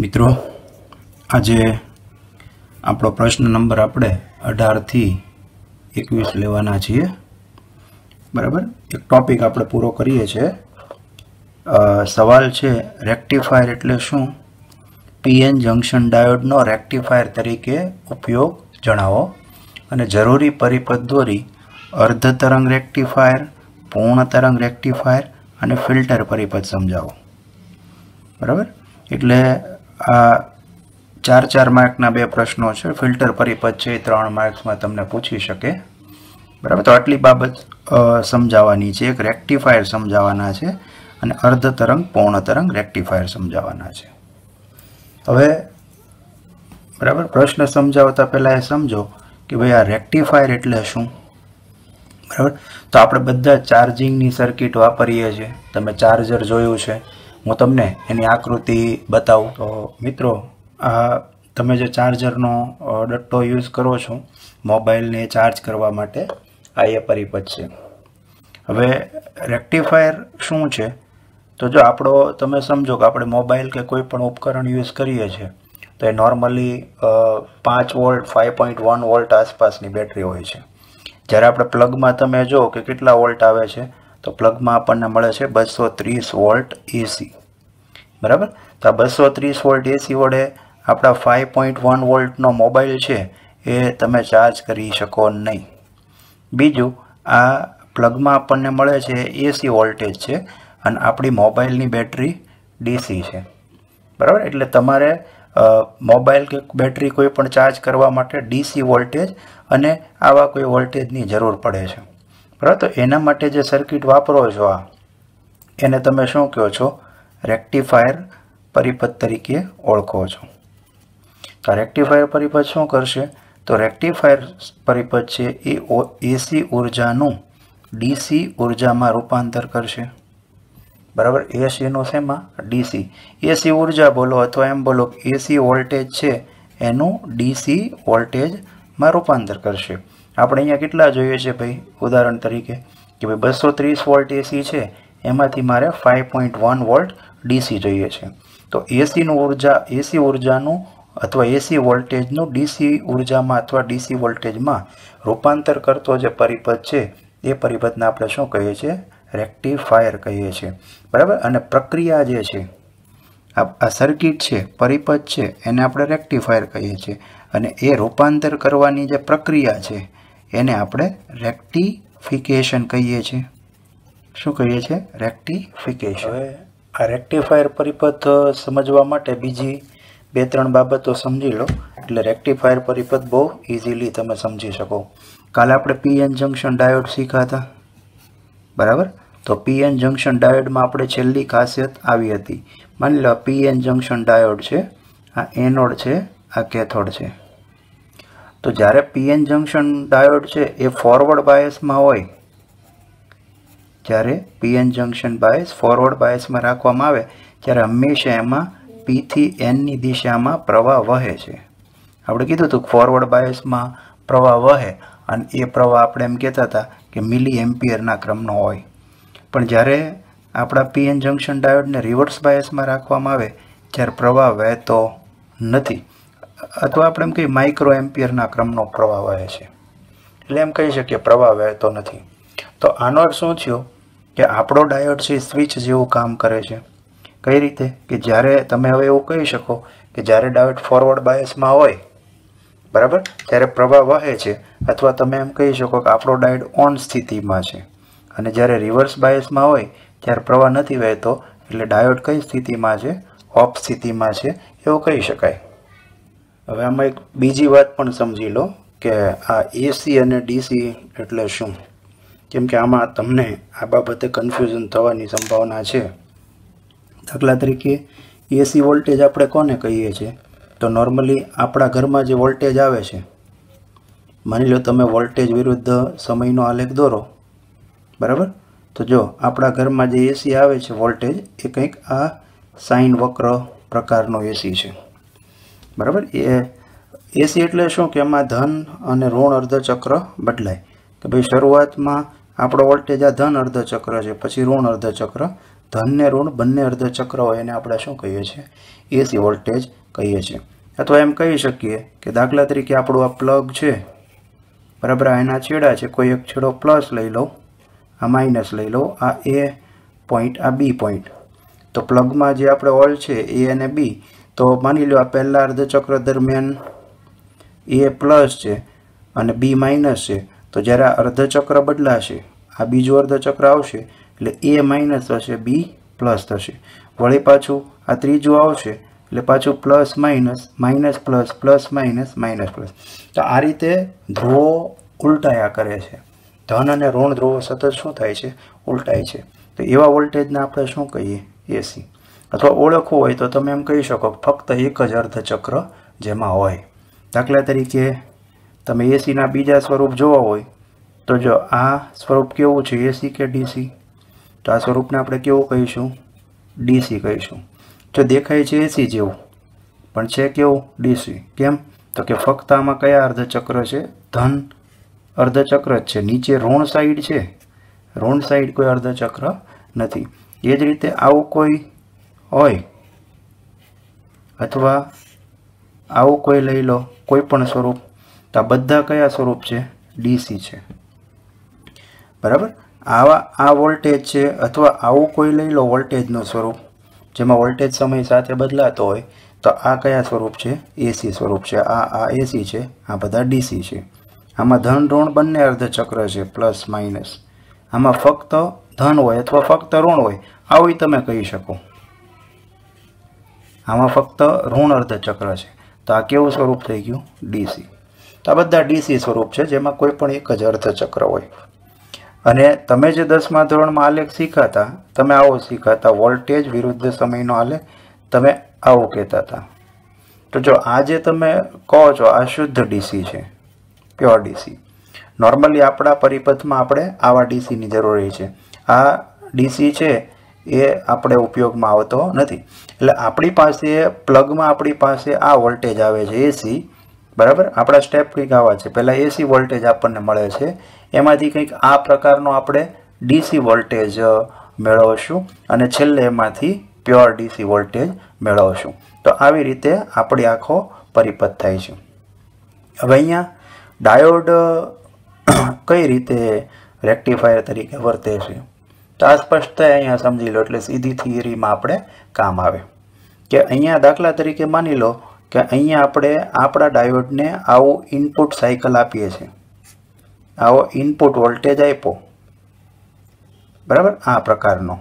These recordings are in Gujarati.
મિત્રો આજે આપણો પ્રશ્ન નંબર આપણે અઢારથી એકવીસ લેવાના છીએ બરાબર એક ટોપિક આપણે પૂરો કરીએ છીએ સવાલ છે રેક્ટિફાયર એટલે શું પીએન જંકશન ડાયોડનો રેક્ટિફાયર તરીકે ઉપયોગ જણાવો અને જરૂરી પરિપથ દોરી અર્ધ તરંગ રેક્ટિફાયર પૂર્ણ તરંગ રેક્ટિફાયર અને ફિલ્ટર પરિપથ સમજાવો બરાબર એટલે આ ચાર ચાર માર્કના બે પ્રશ્નો છે ફિલ્ટર પરિપથ છે એ ત્રણ માર્ક્સમાં તમને પૂછી શકે બરાબર તો આટલી બાબત સમજાવવાની છે એક રેક્ટિફાયર સમજાવવાના છે અને અર્ધ તરંગ પૂર્ણ તરંગ રેક્ટિફાયર સમજાવવાના છે હવે બરાબર પ્રશ્ન સમજાવતા પહેલાં એ સમજો કે ભાઈ આ રેક્ટિફાયર એટલે શું બરાબર તો આપણે બધા ચાર્જિંગની સર્કિટ વાપરીએ છીએ તમે ચાર્જર જોયું છે હું તમને એની આકૃતિ બતાવું તો મિત્રો આ તમે જે ચાર્જરનો ડટ્ટો યુઝ કરો છો મોબાઈલને ચાર્જ કરવા માટે આ એ પરિપથ છે હવે રેક્ટિફાયર શું છે તો જો આપણો તમે સમજો કે આપણે મોબાઈલ કે કોઈ પણ ઉપકરણ યુઝ કરીએ છીએ તો એ નોર્મલી પાંચ volt five point one volt આસપાસની બેટરી હોય છે જ્યારે આપણે પ્લગમાં તમે જો કે કેટલા વોલ્ટ આવે છે તો પ્લગમાં આપણને મળે છે બસો ત્રીસ વોલ્ટ એસી બરાબર તો આ બસો ત્રીસ વોલ્ટ એસી વડે આપણા ફાઇવ પોઈન્ટ વન વોલ્ટનો મોબાઈલ છે એ તમે ચાર્જ કરી શકો નહીં બીજું આ પ્લગમાં આપણને મળે છે એસી વોલ્ટેજ છે અને આપણી મોબાઈલની બેટરી ડીસી છે બરાબર એટલે તમારે મોબાઈલ કે બેટરી કોઈ પણ ચાર્જ કરવા માટે ડીસી વોલ્ટેજ અને આવા કોઈ વોલ્ટેજની જરૂર પડે છે બરાબર તો એના માટે જે સર્કિટ વાપરો છો આ એને તમે શું કહો છો રેક્ટિફાયર પરિપથ તરીકે ઓળખો છો તો રેક્ટિફાયર પરિપથ શું કરશે તો રેક્ટિફાયર પરિપથ છે એ એસી ઉર્જાનું ડીસી ઉર્જામાં રૂપાંતર કરશે બરાબર એસીનું શેમાં ડીસી એસી ઉર્જા બોલો અથવા એમ બોલો એસી વોલ્ટેજ છે એનું ડીસી વોલ્ટેજમાં રૂપાંતર કરશે આપણે અહીંયા કેટલા જોઈએ છે ભાઈ ઉદાહરણ તરીકે કે ભાઈ બસો ત્રીસ વોલ્ટ એસી છે એમાંથી મારે five point one volt DC જોઈએ છે તો એસીનું ઉર્જા એસી ઉર્જાનું અથવા એસી વોલ્ટેજનું ડીસી ઉર્જામાં અથવા ડીસી વોલ્ટેજમાં રૂપાંતર કરતો જે પરિપથ છે એ પરિપથને આપણે શું કહીએ છીએ રેક્ટિફાયર કહીએ છીએ બરાબર અને પ્રક્રિયા જે છે આ સર્કિટ છે પરિપથ છે એને આપણે રેક્ટિફાયર કહીએ છીએ અને એ રૂપાંતર કરવાની જે પ્રક્રિયા છે એને આપણે રેક્ટિફિકેશન કહીએ છીએ શું કહીએ છીએ રેક્ટિફિકેશન હવે આ રેક્ટિફાયર પરિપથ સમજવા માટે બીજી બે ત્રણ બાબતો સમજી લો એટલે રેક્ટિફાયર પરિપથ બહુ ઇઝીલી તમે સમજી શકો કાલે આપણે પીએન જંકશન ડાયોડ શીખ્યા હતા બરાબર તો પીએન જંકશન ડાયોડમાં આપણે છેલ્લી ખાસિયત આવી હતી માની લો પીએન જંકશન ડાયોડ છે આ એનોડ છે આ કેથોડ છે તો જ્યારે પીએન જંકશન ડાયોડ છે એ ફોરવર્ડ બાયસમાં હોય જ્યારે પીએન જંકશન બાયસ ફોરવર્ડ બાયસમાં રાખવામાં આવે ત્યારે હંમેશા એમાં પીથી એનની દિશામાં પ્રવાહ વહે છે આપણે કીધું હતું ફોરવર્ડ બાયસમાં પ્રવાહ વહે અને એ પ્રવાહ આપણે એમ કહેતા હતા કે મિલી એમ્પિયરના ક્રમનો હોય પણ જ્યારે આપણા પીએન જંકશન ડાયોડને રિવર્સ બાયસમાં રાખવામાં આવે જ્યારે પ્રવાહ વહેતો નથી અથવા આપણે એમ કહીએ માઇક્રો એમ્પિયરના ક્રમનો પ્રવાહ વહે છે એટલે એમ કહી શકીએ પ્રવાહ વહેતો નથી તો આનો અર્થ શું થયો કે આપણો ડાયોડ છે સ્વિચ જેવું કામ કરે છે કઈ રીતે કે જ્યારે તમે હવે એવું કહી શકો કે જ્યારે ડાયોડ ફોરવર્ડ બાયસમાં હોય બરાબર ત્યારે પ્રવાહ વહે છે અથવા તમે એમ કહી શકો કે આપણો ડાયોડ ઓન સ્થિતિમાં છે અને જ્યારે રિવર્સ બાયસમાં હોય ત્યારે પ્રવાહ નથી વહેતો એટલે ડાયોડ કઈ સ્થિતિમાં છે ઓફ સ્થિતિમાં છે એવું કહી શકાય હવે આમાં એક બીજી વાત પણ સમજી લો કે આ એસી અને ડીસી એટલે શું કેમ કે આમાં તમને આ બાબતે કન્ફ્યુઝન થવાની સંભાવના છે દાખલા તરીકે એસી વોલ્ટેજ આપણે કોને કહીએ છીએ તો નોર્મલી આપણા ઘરમાં જે વોલ્ટેજ આવે છે માની લો તમે વોલ્ટેજ વિરુદ્ધ સમયનો આલેખ દોરો બરાબર તો જો આપણા ઘરમાં જે એસી આવે છે વોલ્ટેજ એ કંઈક આ સાઇન વક્ર પ્રકારનો એસી છે બરાબર એ એસી એટલે શું કે એમાં ધન અને ઋણ અર્ધચક્ર બદલાય કે ભાઈ શરૂઆતમાં આપણો વોલ્ટેજ આ ધન અર્ધચક્ર છે પછી ઋણ અર્ધચક્ર ધન ને ઋણ બંને અર્ધચક્ર હોય એને આપણે શું કહીએ છીએ એસી વોલ્ટેજ કહીએ છીએ અથવા એમ કહી શકીએ કે દાખલા તરીકે આપણું આ પ્લગ છે બરાબર આ એના છેડા છે કોઈ એક છેડો પ્લસ લઈ લો આ માઇનસ લઈ લો આ એ પોઈન્ટ આ બી પોઈન્ટ તો પ્લગમાં જે આપણે ઓલ છે એ અને બી તો માની લો આ પહેલાં અર્ધચક્ર દરમિયાન એ પ્લસ છે અને બી માઇનસ છે તો જ્યારે આ અર્ધચક્ર બદલાશે આ બીજું અર્ધચક્ર આવશે એટલે એ માઇનસ થશે બી પ્લસ થશે વળી પાછું આ ત્રીજું આવશે એટલે પાછું plus minus minus plus plus minus minus plus તો આ રીતે ધ્રુવો ઉલટાયા કરે છે ધન અને ઋણ ધ્રુવો સતત શું થાય છે ઉલટાય છે તો એવા વોલ્ટેજને આપણે શું કહીએ એસી અથવા ઓળખવું હોય તો તમે એમ કહી શકો ફક્ત એક જ અર્ધચક્ર જેમાં હોય દાખલા તરીકે તમે એસીના બીજા સ્વરૂપ જોવા હોય તો જો આ સ્વરૂપ કેવું છે એસી કે ડીસી તો આ સ્વરૂપને આપણે કેવું કહીશું ડીસી કહીશું જો દેખાય છે એસી જેવું પણ છે કેવું ડીસી કેમ તો કે ફક્ત આમાં કયા અર્ધચક્ર છે ધન અર્ધચક્ર જ છે નીચે ઋણ સાઈડ છે ઋણ સાઈડ કોઈ અર્ધચક્ર નથી એ જ રીતે આવું કોઈ હોય અથવા આવું કોઈ લઈ લો કોઈ પણ સ્વરૂપ તો આ બધા કયા સ્વરૂપ છે ડીસી છે બરાબર આવા આ વોલ્ટેજ છે અથવા આવું કોઈ લઈ લો વોલ્ટેજનું સ્વરૂપ જેમાં વોલ્ટેજ સમય સાથે બદલાતો હોય તો આ કયા સ્વરૂપ છે એસી સ્વરૂપ છે આ આ એસી છે આ બધા ડીસી છે આમાં ધન ઋણ બંને અર્ધચક્ર છે પ્લસ માઇનસ આમાં ફક્ત ધન હોય અથવા ફક્ત ઋણ હોય આવું તમે કહી શકો આમાં ફક્ત ઋણ અર્ધચક્ર છે તો આ કેવું સ્વરૂપ થઈ ગયું ડીસી તો આ બધા ડીસી સ્વરૂપ છે જેમાં કોઈ પણ એક જ અર્ધચક્ર હોય અને તમે જે દસમા ધોરણમાં આલેખ શીખ્યા હતા તમે આવો શીખ્યા હતા વોલ્ટેજ વિરુદ્ધ સમયનો આલેખ તમે આવો કહેતા હતા તો જો આ જે તમે કહો છો આ શુદ્ધ ડીસી છે પ્યોર ડીસી નોર્મલી આપણા પરિપથમાં આપણે આવા ડીસીની જરૂર રહી છે આ ડીસી છે એ આપણે ઉપયોગમાં આવતો નથી એટલે આપણી પાસે પ્લગમાં આપણી પાસે આ વોલ્ટેજ આવે છે એસી બરાબર આપણા સ્ટેપ કંઈક આવા છે પહેલાં એસી વોલ્ટેજ આપણને મળે છે એમાંથી કંઈક આ પ્રકારનો આપણે ડીસી વોલ્ટેજ મેળવશું અને છેલ્લે એમાંથી પ્યોર ડીસી વોલ્ટેજ મેળવશું તો આવી રીતે આપણી આંખો પરિપત થાય છે હવે અહીંયા ડાયોડ કઈ રીતે રેક્ટિફાયર તરીકે વર્તે છે તો આ સ્પષ્ટતા અહીંયા સમજી લો એટલે સીધી થિયરીમાં આપણે કામ આવે કે અહીંયા દાખલા તરીકે માની લો કે અહીંયા આપણે આપણા ડાયોડને આવું ઇનપુટ સાયકલ આપીએ છીએ આવો ઇનપુટ વોલ્ટેજ આપ્યો બરાબર આ પ્રકારનો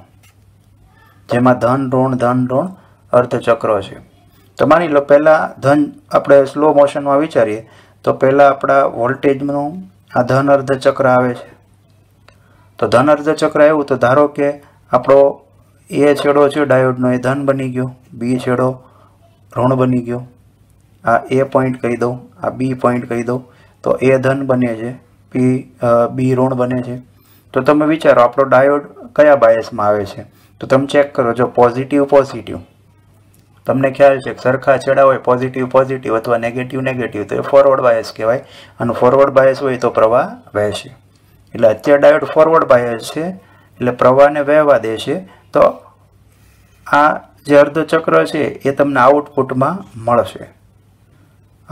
જેમાં ધન ઋણ ધન ઋણ અર્ધચક્ર છે તો માની લો પહેલાં ધન આપણે સ્લો મોશનમાં વિચારીએ તો પહેલાં આપણા વોલ્ટેજનું આ ધન અર્ધચક્ર આવે છે તો ધન અર્ધચક્ર આવ્યું તો ધારો કે આપણો એ છેડો છે ડાયોડનો એ ધન બની ગયો બી છેડો ઋણ બની ગયો આ એ પોઈન્ટ કહી દઉં આ બી પોઈન્ટ કહી દઉં તો એ ધન બને છે પી બી ઋણ બને છે તો તમે વિચારો આપણો ડાયોડ કયા બાયસમાં આવે છે તો તમે ચેક કરો જો પોઝિટિવ પોઝિટિવ તમને ખ્યાલ છે કે સરખા છેડા હોય પોઝિટિવ પોઝિટિવ અથવા નેગેટિવ નેગેટિવ તો એ ફોરવર્ડ બાયસ કહેવાય અને ફોરવર્ડ બાયસ હોય તો પ્રવાહ વહેશે એટલે અત્યારે ડાયોડ ફોરવર્ડ બાયસ છે એટલે પ્રવાહને વહેવા દે છે તો આ જે અર્ધચક્ર છે એ તમને આઉટપુટમાં મળશે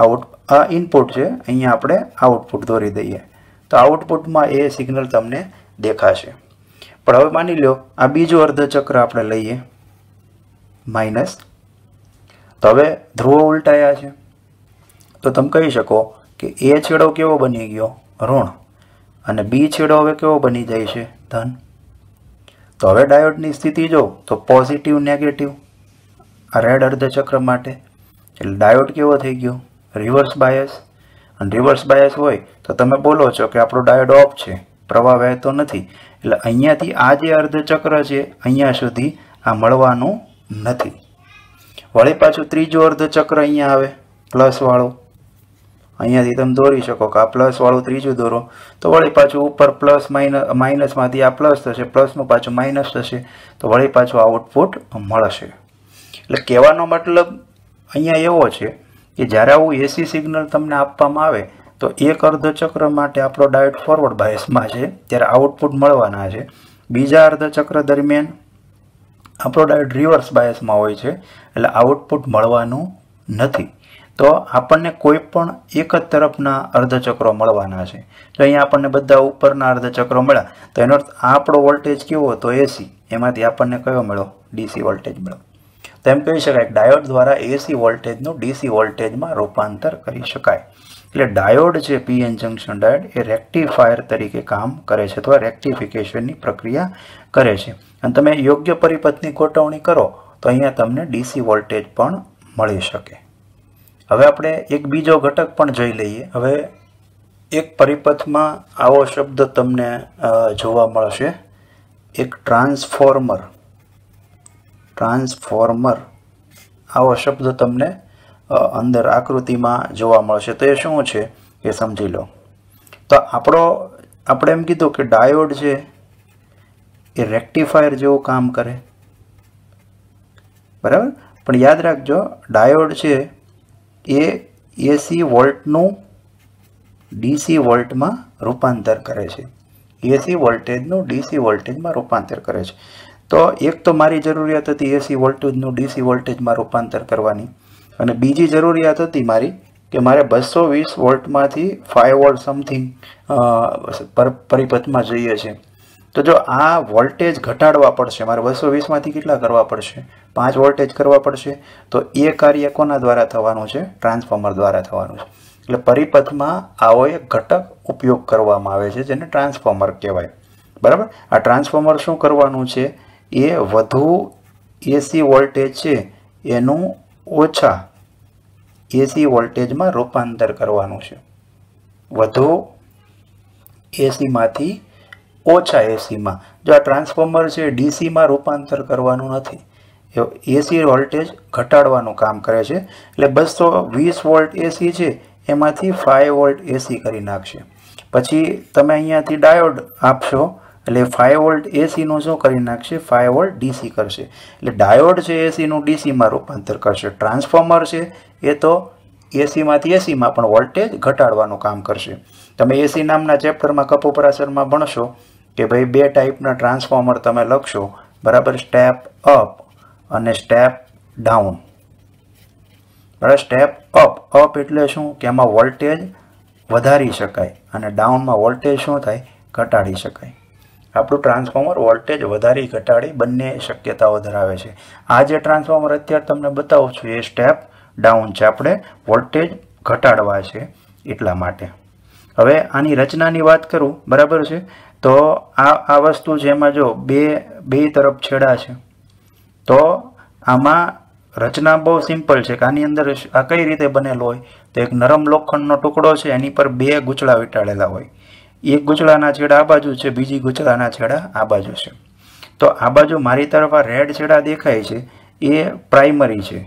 આઉટ આ ઇનપુટ છે અહીંયા આપણે આઉટપુટ દોરી દઈએ તો આઉટપુટમાં એ સિગ્નલ તમને દેખાશે પણ હવે માની લો આ બીજું અર્ધચક્ર આપણે લઈએ માઇનસ તો હવે ધ્રુવો ઉલટાયા છે તો તમે કહી શકો કે એ છેડો કેવો બની ગયો ઋણ અને બી છેડો હવે કેવો બની જાય છે ધન તો હવે ડાયોડની સ્થિતિ જો તો પોઝિટિવ નેગેટિવ આ રેડ અર્ધચક્ર માટે એટલે ડાયોડ કેવો થઈ ગયો રિવર્સ બાયસ અને રિવર્સ બાયસ હોય તો તમે બોલો છો કે આપણો ડાયોડ ઓફ છે પ્રવાહ વહેતો નથી એટલે અહીંયાથી આ જે અર્ધચક્ર છે અહીંયા સુધી આ મળવાનું નથી વળી પાછું ત્રીજો અર્ધચક્ર અહીંયા આવે પ્લસવાળો અહીંયાથી તમે દોરી શકો કે આ પ્લસવાળું ત્રીજું દોરો તો વળી પાછું ઉપર પ્લસ માઇનસ માઇનસમાંથી આ પ્લસ થશે પ્લસનું પાછું માઇનસ થશે તો વળી પાછું આઉટપુટ મળશે એટલે કહેવાનો મતલબ અહીંયા એવો છે કે જ્યારે આવું એસી સિગ્નલ તમને આપવામાં આવે તો એક અર્ધચક્ર માટે આપણો ડાયટ ફોરવર્ડ બાયસમાં છે ત્યારે આઉટપુટ મળવાના છે બીજા અર્ધચક્ર દરમિયાન આપણો ડાયટ રિવર્સ બાયસમાં હોય છે એટલે આઉટપુટ મળવાનું નથી તો આપણને કોઈ પણ એક જ તરફના અર્ધચક્રો મળવાના છે તો અહીંયા આપણને બધા ઉપરના અર્ધચક્રો મળ્યા તો એનો અર્થ આપણો વોલ્ટેજ કેવો તો એસી એમાંથી આપણને કયો મળ્યો ડીસી વોલ્ટેજ મળ્યો તો એમ કહી શકાય ડાયોડ દ્વારા એસી વોલ્ટેજનું ડીસી વોલ્ટેજમાં રૂપાંતર કરી શકાય એટલે ડાયોડ છે પીએન જંકશન ડાયોડ એ રેક્ટિફાયર તરીકે કામ કરે છે અથવા રેક્ટિફિકેશનની પ્રક્રિયા કરે છે અને તમે યોગ્ય પરિપથની ગોઠવણી કરો તો અહીંયા તમને ડીસી વોલ્ટેજ પણ મળી શકે હવે આપણે એક બીજો ઘટક પણ જોઈ લઈએ હવે એક પરિપથમાં આવો શબ્દ તમને જોવા મળશે એક ટ્રાન્સફોર્મર ટ્રાન્સફોર્મર આવો શબ્દ તમને અંદર આકૃતિમાં જોવા મળશે તો એ શું છે એ સમજી લો તો આપણો આપણે એમ કીધું કે ડાયોડ છે એ રેક્ટિફાયર જેવું કામ કરે બરાબર પણ યાદ રાખજો ડાયોડ છે એ એસી વોલ્ટનું ડીસી વોલ્ટમાં રૂપાંતર કરે છે એસી વોલ્ટેજનું ડીસી વોલ્ટેજમાં રૂપાંતર કરે છે તો એક તો મારી જરૂરિયાત હતી એસી વોલ્ટેજનું ડીસી વોલ્ટેજમાં રૂપાંતર કરવાની અને બીજી જરૂરિયાત હતી મારી કે મારે બસો વીસ વોલ્ટમાંથી ફાઇવ વોલ્ટ સમથિંગ પરિપથમાં જોઈએ છે તો જો આ વોલ્ટેજ ઘટાડવા પડશે મારે બસો વીસમાંથી કેટલા કરવા પડશે પાંચ વોલ્ટેજ કરવા પડશે તો એ કાર્ય કોના દ્વારા થવાનું છે ટ્રાન્સફોર્મર દ્વારા થવાનું છે એટલે પરિપથમાં આવો એક ઘટક ઉપયોગ કરવામાં આવે છે જેને ટ્રાન્સફોર્મર કહેવાય બરાબર આ ટ્રાન્સફોર્મર શું કરવાનું છે એ વધુ એસી વોલ્ટેજ છે એનું ઓછા એસી વોલ્ટેજમાં રૂપાંતર કરવાનું છે વધુ એસીમાંથી ઓછા એસીમાં જો આ ટ્રાન્સફોર્મર છે ડીસીમાં રૂપાંતર કરવાનું નથી એસી વોલ્ટેજ ઘટાડવાનું કામ કરે છે એટલે બસો વીસ વોલ્ટ એસી છે એમાંથી ફાઇવ વોલ્ટ એસી કરી નાખશે પછી તમે અહીંયાથી ડાયોડ આપશો એટલે ફાઇવ વોલ્ટ એસીનું શું કરી નાખશે ફાઇવ વોલ્ટ ડીસી કરશે એટલે ડાયોડ છે એસીનું ડીસીમાં રૂપાંતર કરશે ટ્રાન્સફોર્મર છે એ તો એસીમાંથી એસીમાં પણ વોલ્ટેજ ઘટાડવાનું કામ કરશે તમે એસી નામના ચેપ્ટરમાં કપોપરાસરમાં ભણશો કે ભાઈ બે ટાઈપના ટ્રાન્સફોર્મર તમે લખશો બરાબર સ્ટેપ અપ અને સ્ટેપ ડાઉન બરાબર સ્ટેપ અપ અપ એટલે શું કે એમાં વોલ્ટેજ વધારી શકાય અને ડાઉનમાં વોલ્ટેજ શું થાય ઘટાડી શકાય આપણું ટ્રાન્સફોર્મર વોલ્ટેજ વધારી ઘટાડી બંને શક્યતાઓ ધરાવે છે આ જે ટ્રાન્સફોર્મર અત્યારે તમને બતાવું છું એ સ્ટેપ ડાઉન છે આપણે વોલ્ટેજ ઘટાડવા છે એટલા માટે હવે આની રચનાની વાત કરું બરાબર છે તો આ આ વસ્તુ છે એમાં જો બે બે તરફ છેડા છે તો આમાં રચના બહુ સિમ્પલ છે કે આની અંદર આ કઈ રીતે બનેલો હોય તો એક નરમ લોખંડનો ટુકડો છે એની પર બે ગૂંચળા વીંટાળેલા હોય એક ગૂંચળાના છેડા આ બાજુ છે બીજી ગૂંચળાના છેડા આ બાજુ છે તો આ બાજુ મારી તરફ આ રેડ છેડા દેખાય છે એ પ્રાઇમરી છે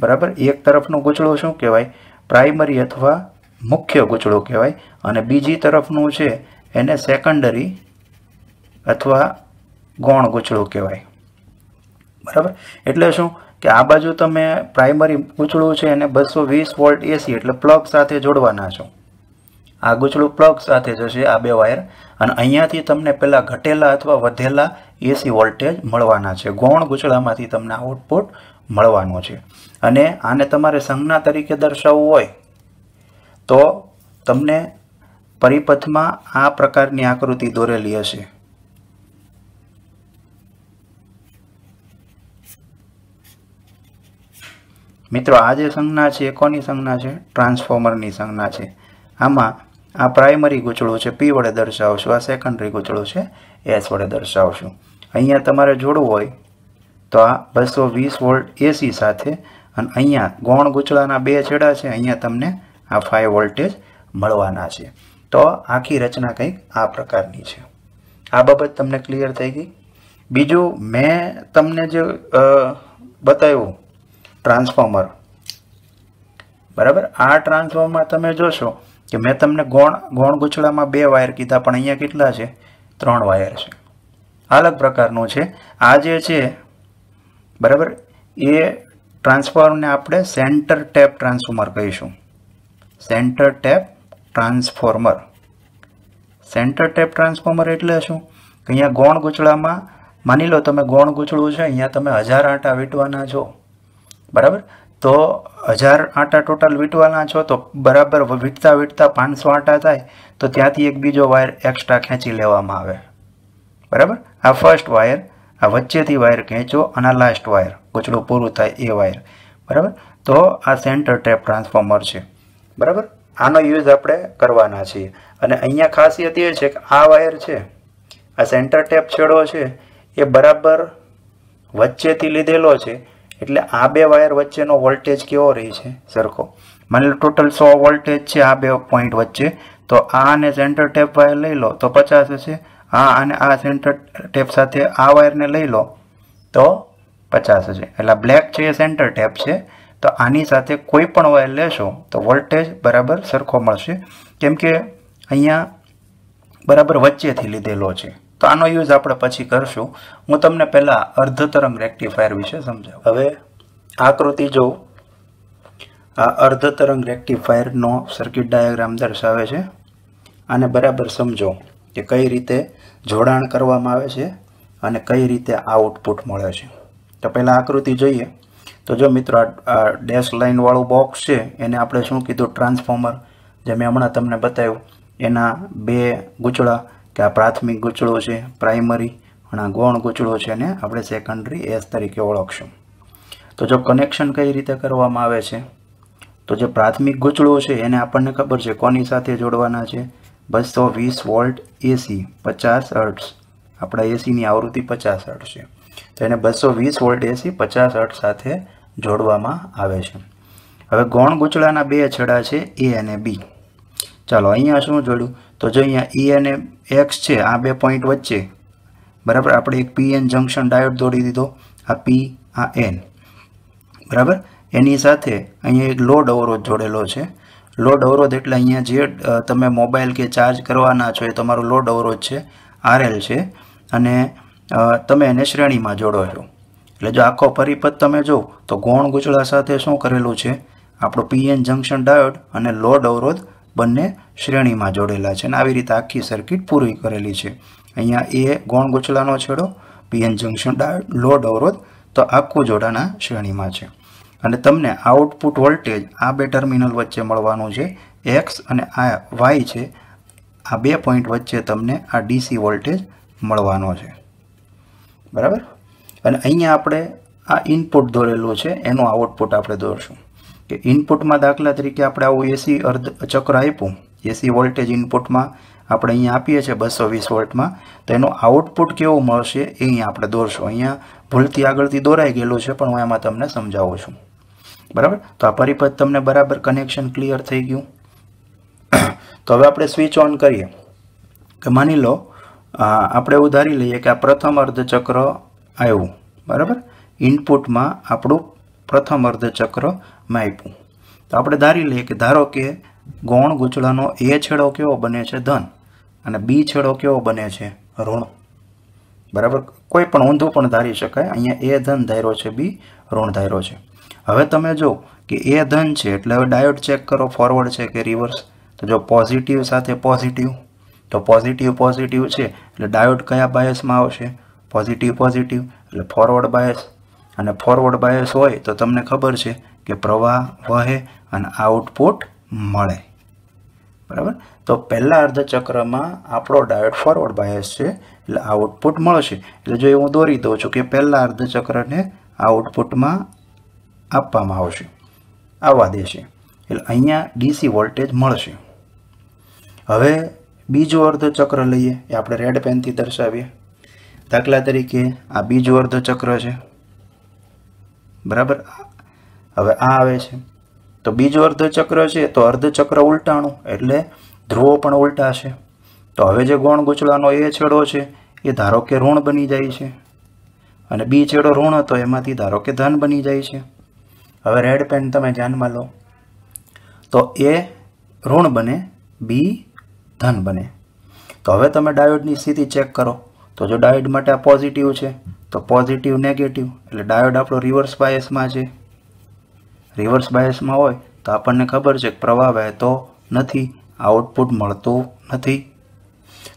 બરાબર એક તરફનો ગૂંચળો શું કહેવાય પ્રાઇમરી અથવા મુખ્ય ગૂંચળો કહેવાય અને બીજી તરફનું છે એને સેકન્ડરી અથવા ગૌણ ગૂંચળો કહેવાય બરાબર એટલે શું કે આ બાજુ તમે પ્રાઇમરી ગૂંચળું છે એને બસો વીસ વોલ્ટ એસી એટલે પ્લગ સાથે જોડવાના છો આ ગૂંચળું પ્લગ સાથે જશે આ બે વાયર અને અહીંયાથી તમને પહેલાં ઘટેલા અથવા વધેલા એસી વોલ્ટેજ મળવાના છે ગૌણ ગૂંચળામાંથી તમને આઉટપુટ મળવાનું છે અને આને તમારે સંજ્ઞા તરીકે દર્શાવવું હોય તો તમને પરિપથમાં આ પ્રકારની આકૃતિ દોરેલી હશે મિત્રો આ જે સંજ્ઞા છે એ કોની સંજ્ઞા છે ટ્રાન્સફોર્મરની સંજ્ઞા છે આમાં આ પ્રાઇમરી ગૂંચળું છે પી વડે દર્શાવશું આ સેકન્ડરી ગૂંચળું છે એસ વડે દર્શાવશું અહીંયા તમારે જોડવું હોય તો આ બસો વીસ વોલ્ટ એસી સાથે અને અહીંયા ગૌણ ગૂંચળાના બે છેડા છે અહીંયા તમને આ ફાઈ વોલ્ટેજ મળવાના છે તો આખી રચના કંઈક આ પ્રકારની છે આ બાબત તમને ક્લિયર થઈ ગઈ બીજું મેં તમને જે બતાવ્યું ટ્રાન્સફોર્મર બરાબર આ ટ્રાન્સફોર્મર તમે જોશો કે મેં તમને ગૌણ ગૌણ ગૂંચળામાં બે વાયર કીધા પણ અહીંયા કેટલા છે ત્રણ વાયર છે અલગ પ્રકારનું છે આ જે છે બરાબર એ ટ્રાન્સફોર્મને આપણે સેન્ટર ટેપ ટ્રાન્સફોર્મર કહીશું centre tap transformer centre tap transformer એટલે શું કે અહીંયા ગૌણ ગૂંચળામાં માની લો તમે ગૌણ ગૂંચળું છે અહીંયા તમે હજાર આંટા વીંટવાના છો બરાબર તો હજાર આંટા ટોટલ વીંટવાના છો તો બરાબર વીંટતા વીંટતા પાંચસો આંટા થાય તો ત્યાંથી એક બીજો વાયર એક્સ્ટ્રા ખેંચી લેવામાં આવે બરાબર આ ફર્સ્ટ વાયર આ વચ્ચેથી વાયર ખેંચો અને આ લાસ્ટ વાયર કોચડું પૂરું થાય એ વાયર બરાબર તો આ સેન્ટર ટેપ ટ્રાન્સફોર્મર છે બરાબર આનો યુઝ આપણે કરવાના છીએ અને અહીંયા ખાસિયત એ છે કે આ વાયર છે આ સેન્ટર ટેપ છેડો છે એ બરાબર વચ્ચેથી લીધેલો છે એટલે આ બે વાયર વચ્ચેનો વોલ્ટેજ કેવો રહે છે સરખો માની લો ટોટલ સો વોલ્ટેજ છે આ બે પોઈન્ટ વચ્ચે તો આને સેન્ટર ટેપ વાયર લઈ લો તો પચાસ હશે આ અને આ સેન્ટર ટેપ સાથે આ વાયરને લઈ લો તો પચાસ હશે એટલે બ્લેક છે એ સેન્ટર ટેપ છે તો આની સાથે કોઈ પણ વાયર લેશો તો વોલ્ટેજ બરાબર સરખો મળશે કેમ કે અહીંયા બરાબર વચ્ચેથી લીધેલો છે તો આનો યુઝ આપણે પછી કરશું હું તમને પહેલાં અર્ધ તરંગ રેક્ટિફાયર વિશે સમજાવું હવે આકૃતિ જો આ અર્ધતરંગ તરંગ રેક્ટિફાયરનો સર્કિટ ડાયાગ્રામ દર્શાવે છે આને બરાબર સમજો કે કઈ રીતે જોડાણ કરવામાં આવે છે અને કઈ રીતે આઉટપુટ મળે છે તો પહેલાં આકૃતિ જોઈએ તો જો મિત્રો આ ડેશ લાઇનવાળું બોક્સ છે એને આપણે શું કીધું ટ્રાન્સફોર્મર જે મેં હમણાં તમને બતાવ્યું એના બે ગૂંચળા કે આ પ્રાથમિક ગૂંચળો છે પ્રાઇમરી અને આ ગૌણ ગૂંચળો છે એને આપણે સેકન્ડરી એસ તરીકે ઓળખશું તો જો કનેક્શન કઈ રીતે કરવામાં આવે છે તો જે પ્રાથમિક ગૂંચળો છે એને આપણને ખબર છે કોની સાથે જોડવાના છે બસો વીસ વોલ્ટ એસી પચાસ અર્ટ્સ આપણા એસીની આવૃત્તિ પચાસ અર્ટ છે તો એને બસો વીસ વોલ્ટ એસી પચાસ અર્ટ સાથે જોડવામાં આવે છે હવે ગૌણ ગૂંચળાના બે છેડા છે એ અને બી ચાલો અહીંયા શું જોડ્યું તો જો અહીંયા ઈ e અને એક્સ છે આ બે પોઈન્ટ વચ્ચે બરાબર આપણે એક પી એન જંકશન ડાયોડ દોડી દીધો આ પી આ એન બરાબર એની સાથે અહીંયા એક લોડ અવરોધ જોડેલો છે લોડ અવરોધ એટલે અહીંયા જે તમે મોબાઈલ કે ચાર્જ કરવાના છો એ તમારો લોડ અવરોધ છે આરએલ છે અને તમે એને શ્રેણીમાં જોડો છો એટલે જો આખો પરિપથ તમે જો તો ગૌણ ગુચળા સાથે શું કરેલું છે આપણો પીએન જંકશન ડાયોડ અને લોડ અવરોધ બંને શ્રેણીમાં જોડેલા છે અને આવી રીતે આખી સર્કિટ પૂરી કરેલી છે અહીંયા એ ગૌણ ગુચલાનો છેડો પીએન જંકશન ડાયોડ લોડ અવરોધ તો આખું જોડાના શ્રેણીમાં છે અને તમને આઉટપુટ વોલ્ટેજ આ બે ટર્મિનલ વચ્ચે મળવાનું છે એક્સ અને આ વાય છે આ બે પોઈન્ટ વચ્ચે તમને આ ડીસી વોલ્ટેજ મળવાનો છે બરાબર અને અહીંયા આપણે આ ઇનપુટ દોરેલું છે એનું આઉટપુટ આપણે દોરશું કે ઇનપુટમાં દાખલા તરીકે આપણે આવું એસી અર્ધ ચક્ર આપ્યું એસી વોલ્ટેજ ઇનપુટમાં આપણે અહીંયા આપીએ છીએ બસો વીસ વોલ્ટમાં તો એનો આઉટપુટ કેવો મળશે એ અહીંયા આપણે દોરશું અહીંયા ભૂલથી આગળથી દોરાઈ ગયેલું છે પણ હું એમાં તમને સમજાવું છું બરાબર તો આ પરિપથ તમને બરાબર કનેક્શન ક્લિયર થઈ ગયું તો હવે આપણે સ્વિચ ઓન કરીએ કે માની લો આપણે એવું ધારી લઈએ કે આ પ્રથમ અર્ધચક્ર આવ્યું બરાબર ઇનપુટમાં આપણું પ્રથમ અર્ધચક્રમાં માપ્યું તો આપણે ધારી લઈએ કે ધારો કે ગૌણ ગૂંચળાનો એ છેડો કેવો બને છે ધન અને બી છેડો કેવો બને છે ઋણ બરાબર કોઈ પણ ઊંધું પણ ધારી શકાય અહીંયા એ ધન ધાર્યો છે બી ઋણ ધાર્યો છે હવે તમે જો કે એ ધન છે એટલે હવે ડાયોડ ચેક કરો ફોરવર્ડ છે કે રિવર્સ તો જો પોઝિટિવ સાથે પોઝિટિવ તો પોઝિટિવ પોઝિટિવ છે એટલે ડાયોડ કયા બાયસમાં આવશે પોઝિટિવ પોઝિટિવ એટલે ફોરવર્ડ બાયસ અને ફોરવર્ડ બાયસ હોય તો તમને ખબર છે કે પ્રવાહ વહે અને આઉટપુટ મળે બરાબર તો પહેલાં અર્ધચક્રમાં આપણો ડાયોડ ફોરવર્ડ બાયસ છે એટલે આઉટપુટ મળશે એટલે જો હું દોરી દઉં છું કે પહેલાં અર્ધચક્રને આઉટપુટમાં આપવામાં આવશે આવવા દેશે એટલે અહીંયા ડીસી વોલ્ટેજ મળશે હવે બીજો અર્ધચક્ર લઈએ એ આપણે રેડ પેનથી દર્શાવીએ દાખલા તરીકે આ બીજું અર્ધચક્ર છે બરાબર હવે આ આવે છે તો બીજું અર્ધચક્ર છે તો અર્ધચક્ર ઉલટાણું એટલે ધ્રુવો પણ ઉલટાશે તો હવે જે ગૌણ ગુચલાનો એ છેડો છે એ ધારો કે ઋણ બની જાય છે અને બી છેડો ઋણ હતો એમાંથી ધારો કે ધન બની જાય છે હવે રેડ પેન તમે ધ્યાનમાં લો તો એ ઋણ બને બી ધન બને તો હવે તમે ડાયોડની સ્થિતિ ચેક કરો તો જો ડાયોડ માટે આ પોઝિટિવ છે તો પોઝિટિવ નેગેટિવ એટલે ડાયોડ આપણો રિવર્સ બાયસમાં છે રિવર્સ બાયસમાં હોય તો આપણને ખબર છે કે પ્રવાહ વહેતો નથી આઉટપુટ મળતું નથી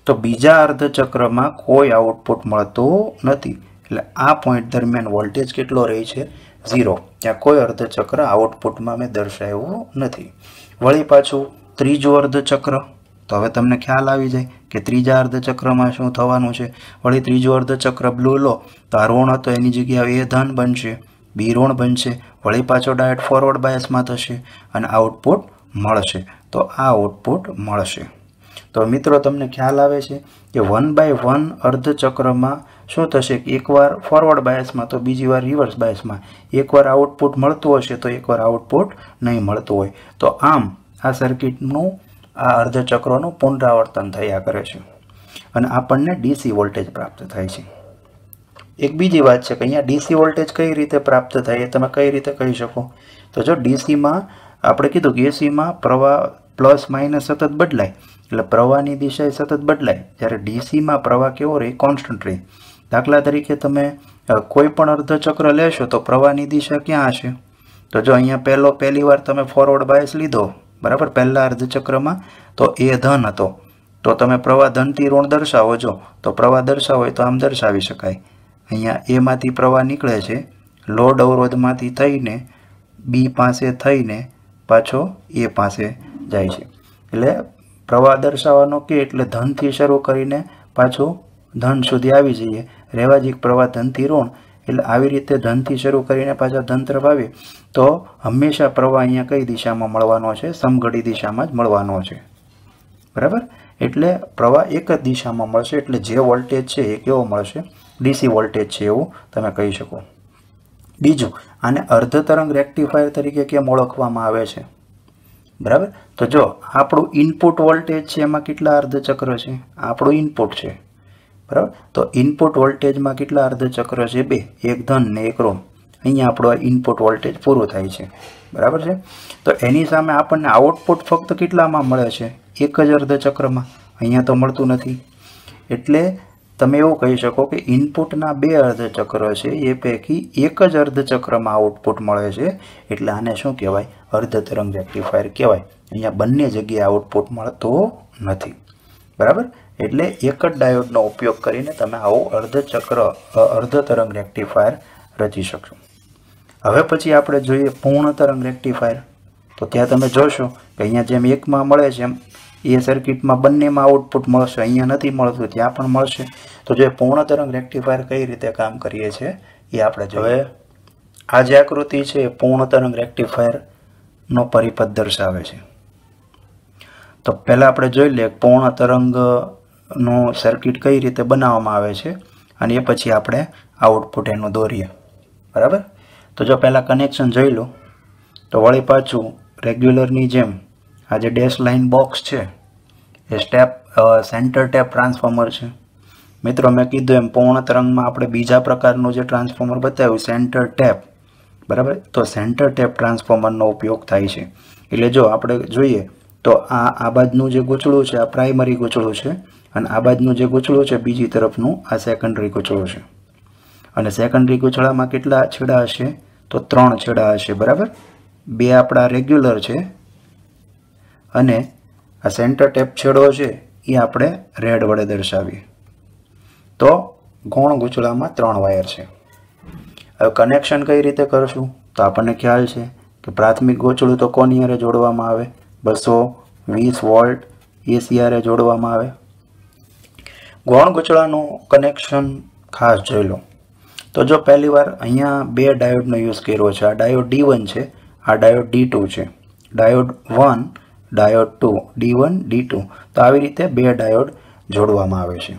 તો બીજા અર્ધચક્રમાં કોઈ આઉટપુટ મળતું નથી એટલે આ પોઈન્ટ દરમિયાન વોલ્ટેજ કેટલો રહે છે ઝીરો ત્યાં કોઈ અર્ધચક્ર આઉટપુટમાં મેં દર્શાવ્યું નથી વળી પાછું ત્રીજું અર્ધચક્ર તો હવે તમને ખ્યાલ આવી જાય કે ત્રીજા અર્ધચક્રમાં શું થવાનું છે વળી ત્રીજું અર્ધચક્ર બ્લુ લો તો આ ઋણ હતો એની જગ્યાએ એ ધન બનશે બી ઋણ બનશે વળી પાછો ડાયટ ફોરવર્ડ બાયસમાં થશે અને આઉટપુટ મળશે તો આ આઉટપુટ મળશે તો મિત્રો તમને ખ્યાલ આવે છે કે વન બાય વન અર્ધચક્રમાં શું થશે કે એકવાર ફોરવર્ડ બાયસમાં તો બીજી વાર રિવર્સ બાયસમાં એકવાર આઉટપુટ મળતું હશે તો એકવાર આઉટપુટ નહીં મળતું હોય તો આમ આ સર્કિટનું આ અર્ધચક્રોનું પુનરાવર્તન થયા કરે છે અને આપણને ડીસી વોલ્ટેજ પ્રાપ્ત થાય છે એક બીજી વાત છે કે અહીંયા ડીસી વોલ્ટેજ કઈ રીતે પ્રાપ્ત થાય એ તમે કઈ રીતે કહી શકો તો જો ડીસીમાં આપણે કીધું કે એસીમાં પ્રવાહ પ્લસ માઇનસ સતત બદલાય એટલે પ્રવાહની દિશા સતત બદલાય જ્યારે ડીસીમાં પ્રવાહ કેવો રહે કોન્સ્ટન્ટ રહે દાખલા તરીકે તમે કોઈ પણ અર્ધચક્ર લેશો તો પ્રવાહની દિશા ક્યાં હશે તો જો અહીંયા પહેલો પહેલી વાર તમે ફોરવર્ડ બાયસ લીધો બરાબર પહેલાં અર્ધચક્રમાં તો એ ધન હતો તો તમે પ્રવાહ ધનથી ઋણ દર્શાવો જો તો પ્રવાહ દર્શાવો હોય તો આમ દર્શાવી શકાય અહીંયા એમાંથી પ્રવાહ નીકળે છે લોડ અવરોધમાંથી થઈને બી પાસે થઈને પાછો એ પાસે જાય છે એટલે પ્રવાહ દર્શાવવાનો કે એટલે ધનથી શરૂ કરીને પાછું ધન સુધી આવી જઈએ રહેવાજી પ્રવાહ ધનથી ઋણ એટલે આવી રીતે ધનથી શરૂ કરીને પાછા ધન તરફ તો હંમેશા પ્રવાહ અહીંયા કઈ દિશામાં મળવાનો છે સમઘડી દિશામાં જ મળવાનો છે બરાબર એટલે પ્રવાહ એક જ દિશામાં મળશે એટલે જે વોલ્ટેજ છે એ કેવો મળશે ડીસી વોલ્ટેજ છે એવું તમે કહી શકો બીજું આને અર્ધ તરંગ રેક્ટિફાયર તરીકે કેમ ઓળખવામાં આવે છે બરાબર તો જો આપણું ઇનપુટ વોલ્ટેજ છે એમાં કેટલા અર્ધચક્ર છે આપણું ઇનપુટ છે બરાબર તો ઇનપુટ વોલ્ટેજમાં કેટલા અર્ધચક્ર છે બે એક ધન ને એક ઋણ અહીંયા આપણો ઇનપુટ વોલ્ટેજ પૂરો થાય છે બરાબર છે તો એની સામે આપણને આઉટપુટ ફક્ત કેટલામાં મળે છે એક જ અર્ધચક્રમાં અહીંયા તો મળતું નથી એટલે તમે એવું કહી શકો કે ઇનપુટના બે અર્ધચક્ર છે એ પૈકી એક જ અર્ધચક્રમાં આઉટપુટ મળે છે એટલે આને શું કહેવાય અર્ધતરંગ તરંગ રેક્ટિફાયર કહેવાય અહીંયા બંને જગ્યાએ આઉટપુટ મળતો નથી બરાબર એટલે એક જ ડાયોડનો ઉપયોગ કરીને તમે આવું અર્ધચક્ર અર્ધ તરંગ રેક્ટિફાયર રચી શકશો હવે પછી આપણે જોઈએ પૂર્ણ તરંગ રેક્ટિફાયર તો ત્યાં તમે જોશો કે અહીંયા જેમ એકમાં મળે છે એમ એ સર્કિટમાં બંનેમાં આઉટપુટ મળશે અહીંયા નથી મળતું ત્યાં પણ મળશે તો જે પૂર્ણ તરંગ રેક્ટિફાયર કઈ રીતે કામ કરીએ છીએ એ આપણે જોઈએ આ જે આકૃતિ છે એ પૂર્ણ તરંગ રેક્ટિફાયરનો પરિપથ દર્શાવે છે તો પહેલાં આપણે જોઈ લઈએ પૂર્ણ તરંગ નો સર્કિટ કઈ રીતે બનાવવામાં આવે છે અને એ પછી આપણે આઉટપુટ એનું દોરીએ બરાબર તો જો પહેલાં કનેક્શન જોઈ લો તો વળી પાછું રેગ્યુલરની જેમ આ જે ડેશ લાઇન બોક્સ છે એ સ્ટેપ સેન્ટર ટેપ ટ્રાન્સફોર્મર છે મિત્રો મેં કીધું એમ પૂર્ણ તરંગમાં આપણે બીજા પ્રકારનું જે ટ્રાન્સફોર્મર બતાવ્યું સેન્ટર ટેપ બરાબર તો સેન્ટર ટેપ ટ્રાન્સફોર્મરનો ઉપયોગ થાય છે એટલે જો આપણે જોઈએ તો આ આ બાજુનું જે ગૂંચળું છે આ પ્રાઇમરી ગૂંચળું છે અને આ બાજુનો જે ગોચળો છે બીજી તરફનું આ સેકન્ડરી ગોચળો છે અને સેકન્ડરી ગોચળામાં કેટલા છેડા હશે તો ત્રણ છેડા હશે બરાબર બે આપણા રેગ્યુલર છે અને આ સેન્ટર ટેપ છેડો છે એ આપણે રેડ વડે દર્શાવીએ તો ગૌણ ગૂંચળામાં ત્રણ વાયર છે હવે કનેક્શન કઈ રીતે કરશું તો આપણને ખ્યાલ છે કે પ્રાથમિક ગોચળું તો કોની હારે જોડવામાં આવે બસો વીસ વોલ્ટ એસી જોડવામાં આવે ગૌણ ગુચળાનું કનેક્શન ખાસ જોઈ લો તો જો પહેલી વાર અહીંયા બે ડાયોડનો યુઝ કર્યો છે આ ડાયોડ ડી વન છે આ ડાયોડ ડી ટુ છે diode one diode two D one D two તો આવી રીતે બે ડાયોડ જોડવામાં આવે છે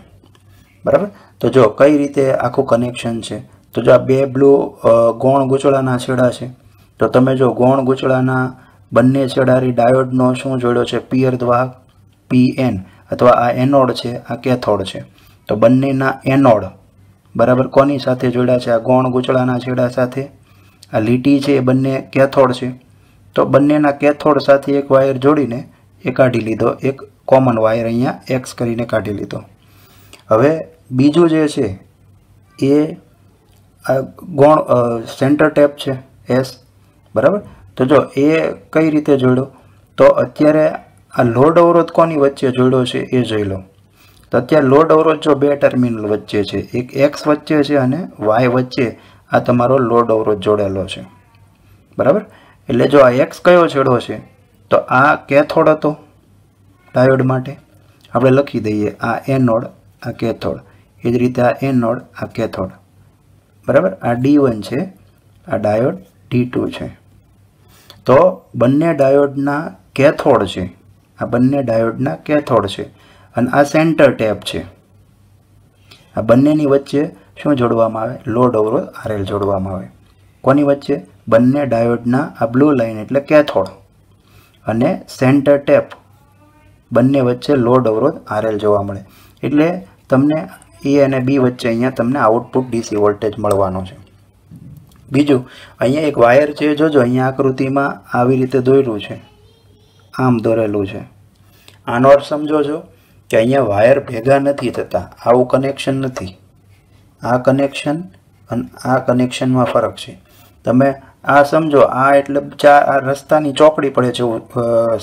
બરાબર તો જો કઈ રીતે આખું કનેક્શન છે તો જો આ બે બ્લુ ગૌણ ગૂંચળાના છેડા છે તો તમે જો ગૌણ ગૂંચળાના બંને છેડારી ડાયોડનો શું જોડ્યો છે પિયર દ્વાહક પી એન અથવા આ એનોડ છે આ કેથોડ છે તો બંનેના એનોડ બરાબર કોની સાથે જોડ્યા છે આ ગૌણ ગૂંચળાના છેડા સાથે આ લીટી છે એ બંને કેથોડ છે તો બંનેના કેથોડ સાથે એક વાયર જોડીને એ કાઢી લીધો એક કોમન વાયર અહીંયા એક્સ કરીને કાઢી લીધો હવે બીજું જે છે એ આ ગૌણ સેન્ટર ટેપ છે એસ બરાબર તો જો એ કઈ રીતે જોડ્યો તો અત્યારે આ લોડ અવરોધ કોની વચ્ચે જોડ્યો છે એ જોઈ લો તો અત્યારે લોડ અવરોધ જો બે ટર્મિનલ વચ્ચે છે એક એક્સ વચ્ચે છે અને વાય વચ્ચે આ તમારો લોડ અવરોધ જોડેલો છે બરાબર એટલે જો આ એક્સ કયો છેડો છે તો આ કેથોડ હતો ડાયોડ માટે આપણે લખી દઈએ આ એનોડ આ કેથોડ એ જ રીતે આ એનોડ આ કેથોડ બરાબર આ ડી વન છે આ ડાયોડ ડી છે તો બંને ડાયોડના કેથોડ છે આ બંને ડાયોડના કેથોડ છે અને આ સેન્ટર ટેપ છે આ બંનેની વચ્ચે શું જોડવામાં આવે લોડ અવરોધ આરેલ જોડવામાં આવે કોની વચ્ચે બંને ડાયોડના આ બ્લુ લાઇન એટલે કેથોડ અને સેન્ટર ટેપ બંને વચ્ચે લોડ અવરોધ આરેલ જોવા મળે એટલે તમને એ અને બી વચ્ચે અહીંયા તમને આઉટપુટ ડીસી વોલ્ટેજ મળવાનો છે બીજું અહીંયા એક વાયર છે જોજો અહીંયા આકૃતિમાં આવી રીતે દોર્યું છે આમ દોરેલું છે આનો અર્થ સમજો છો કે અહીંયા વાયર ભેગા નથી થતા આવું કનેક્શન નથી આ કનેક્શન અને આ કનેક્શનમાં ફરક છે તમે આ સમજો આ એટલે ચા આ રસ્તાની ચોકડી પડે છે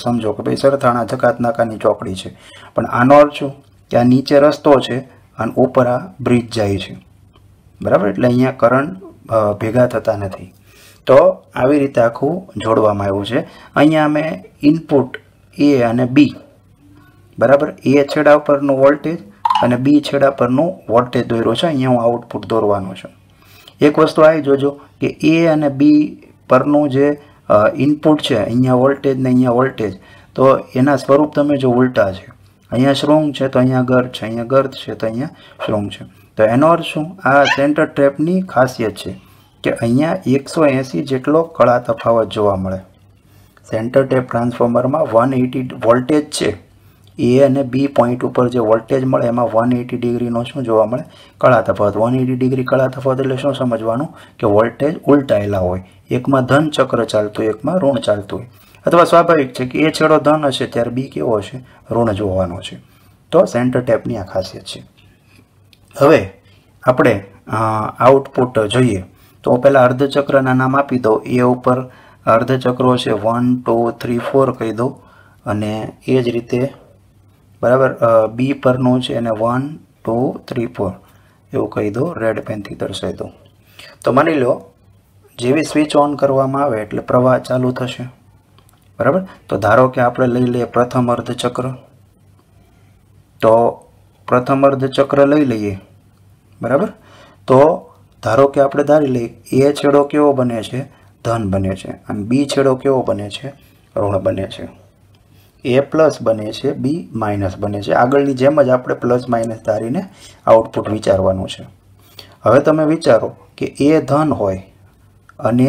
સમજો કે ભાઈ સરથાણા જકાત નાકાની ચોકડી છે પણ આનો અર્થ શું કે આ નીચે રસ્તો છે અને ઉપર આ બ્રિજ જાય છે બરાબર એટલે અહીંયા કરંટ ભેગા થતા નથી તો આવી રીતે આખું જોડવામાં આવ્યું છે અહીંયા અમે ઇનપુટ એ અને બી બરાબર એ છેડા પરનું વોલ્ટેજ અને બી છેડા પરનું વોલ્ટેજ દોર્યો છે અહીંયા હું આઉટપુટ દોરવાનો છું એક વસ્તુ આવી જોજો કે એ અને બી પરનું જે ઇનપુટ છે અહીંયા વોલ્ટેજ ને અહીંયા વોલ્ટેજ તો એના સ્વરૂપ તમે જો ઉલટા છે અહીંયા શ્રોંગ છે તો અહીંયા ગર્ત છે અહીંયા ગર્ત છે તો અહીંયા શ્રોંગ છે તો એનો અર્થ શું આ સેન્ટર ટ્રેપની ખાસિયત છે કે અહીંયા એકસો એંસી જેટલો કળા તફાવત જોવા મળે સેન્ટર ટેપ ટ્રાન્સફોર્મરમાં વન એટી વોલ્ટેજ છે એ અને બી પોઈન્ટ ઉપર જે વોલ્ટેજ મળે એમાં વન એટી ડિગ્રીનો શું જોવા મળે કળા તફાવત વન એટી ડિગ્રી કળા તફાવત એટલે શું સમજવાનું કે વોલ્ટેજ ઉલટાયેલા હોય એકમાં ધન ચક્ર ચાલતું એકમાં ઋણ ચાલતું હોય અથવા સ્વાભાવિક છે કે એ છેડો ધન હશે ત્યારે બી કેવો હશે ઋણ જોવાનો છે તો સેન્ટર ટેપની આ ખાસિયત છે હવે આપણે આઉટપુટ જોઈએ તો પહેલાં અર્ધચક્રના નામ આપી દો એ ઉપર અર્ધચક્રો છે વન ટુ થ્રી ફોર કહી દો અને એ જ રીતે બરાબર બી પરનું છે એને વન ટુ થ્રી ફોર એવું કહી દો રેડ પેનથી દર્શાવી દો તો માની લો જેવી સ્વિચ ઓન કરવામાં આવે એટલે પ્રવાહ ચાલુ થશે બરાબર તો ધારો કે આપણે લઈ લઈએ પ્રથમ અર્ધચક્ર તો પ્રથમ અર્ધચક્ર લઈ લઈએ બરાબર તો ધારો કે આપણે ધારી લઈએ એ છેડો કેવો બને છે ધન બને છે અને બી છેડો કેવો બને છે ઋણ બને છે એ પ્લસ બને છે બી માઇનસ બને છે આગળની જેમ જ આપણે પ્લસ માઇનસ ધારીને આઉટપુટ વિચારવાનું છે હવે તમે વિચારો કે એ ધન હોય અને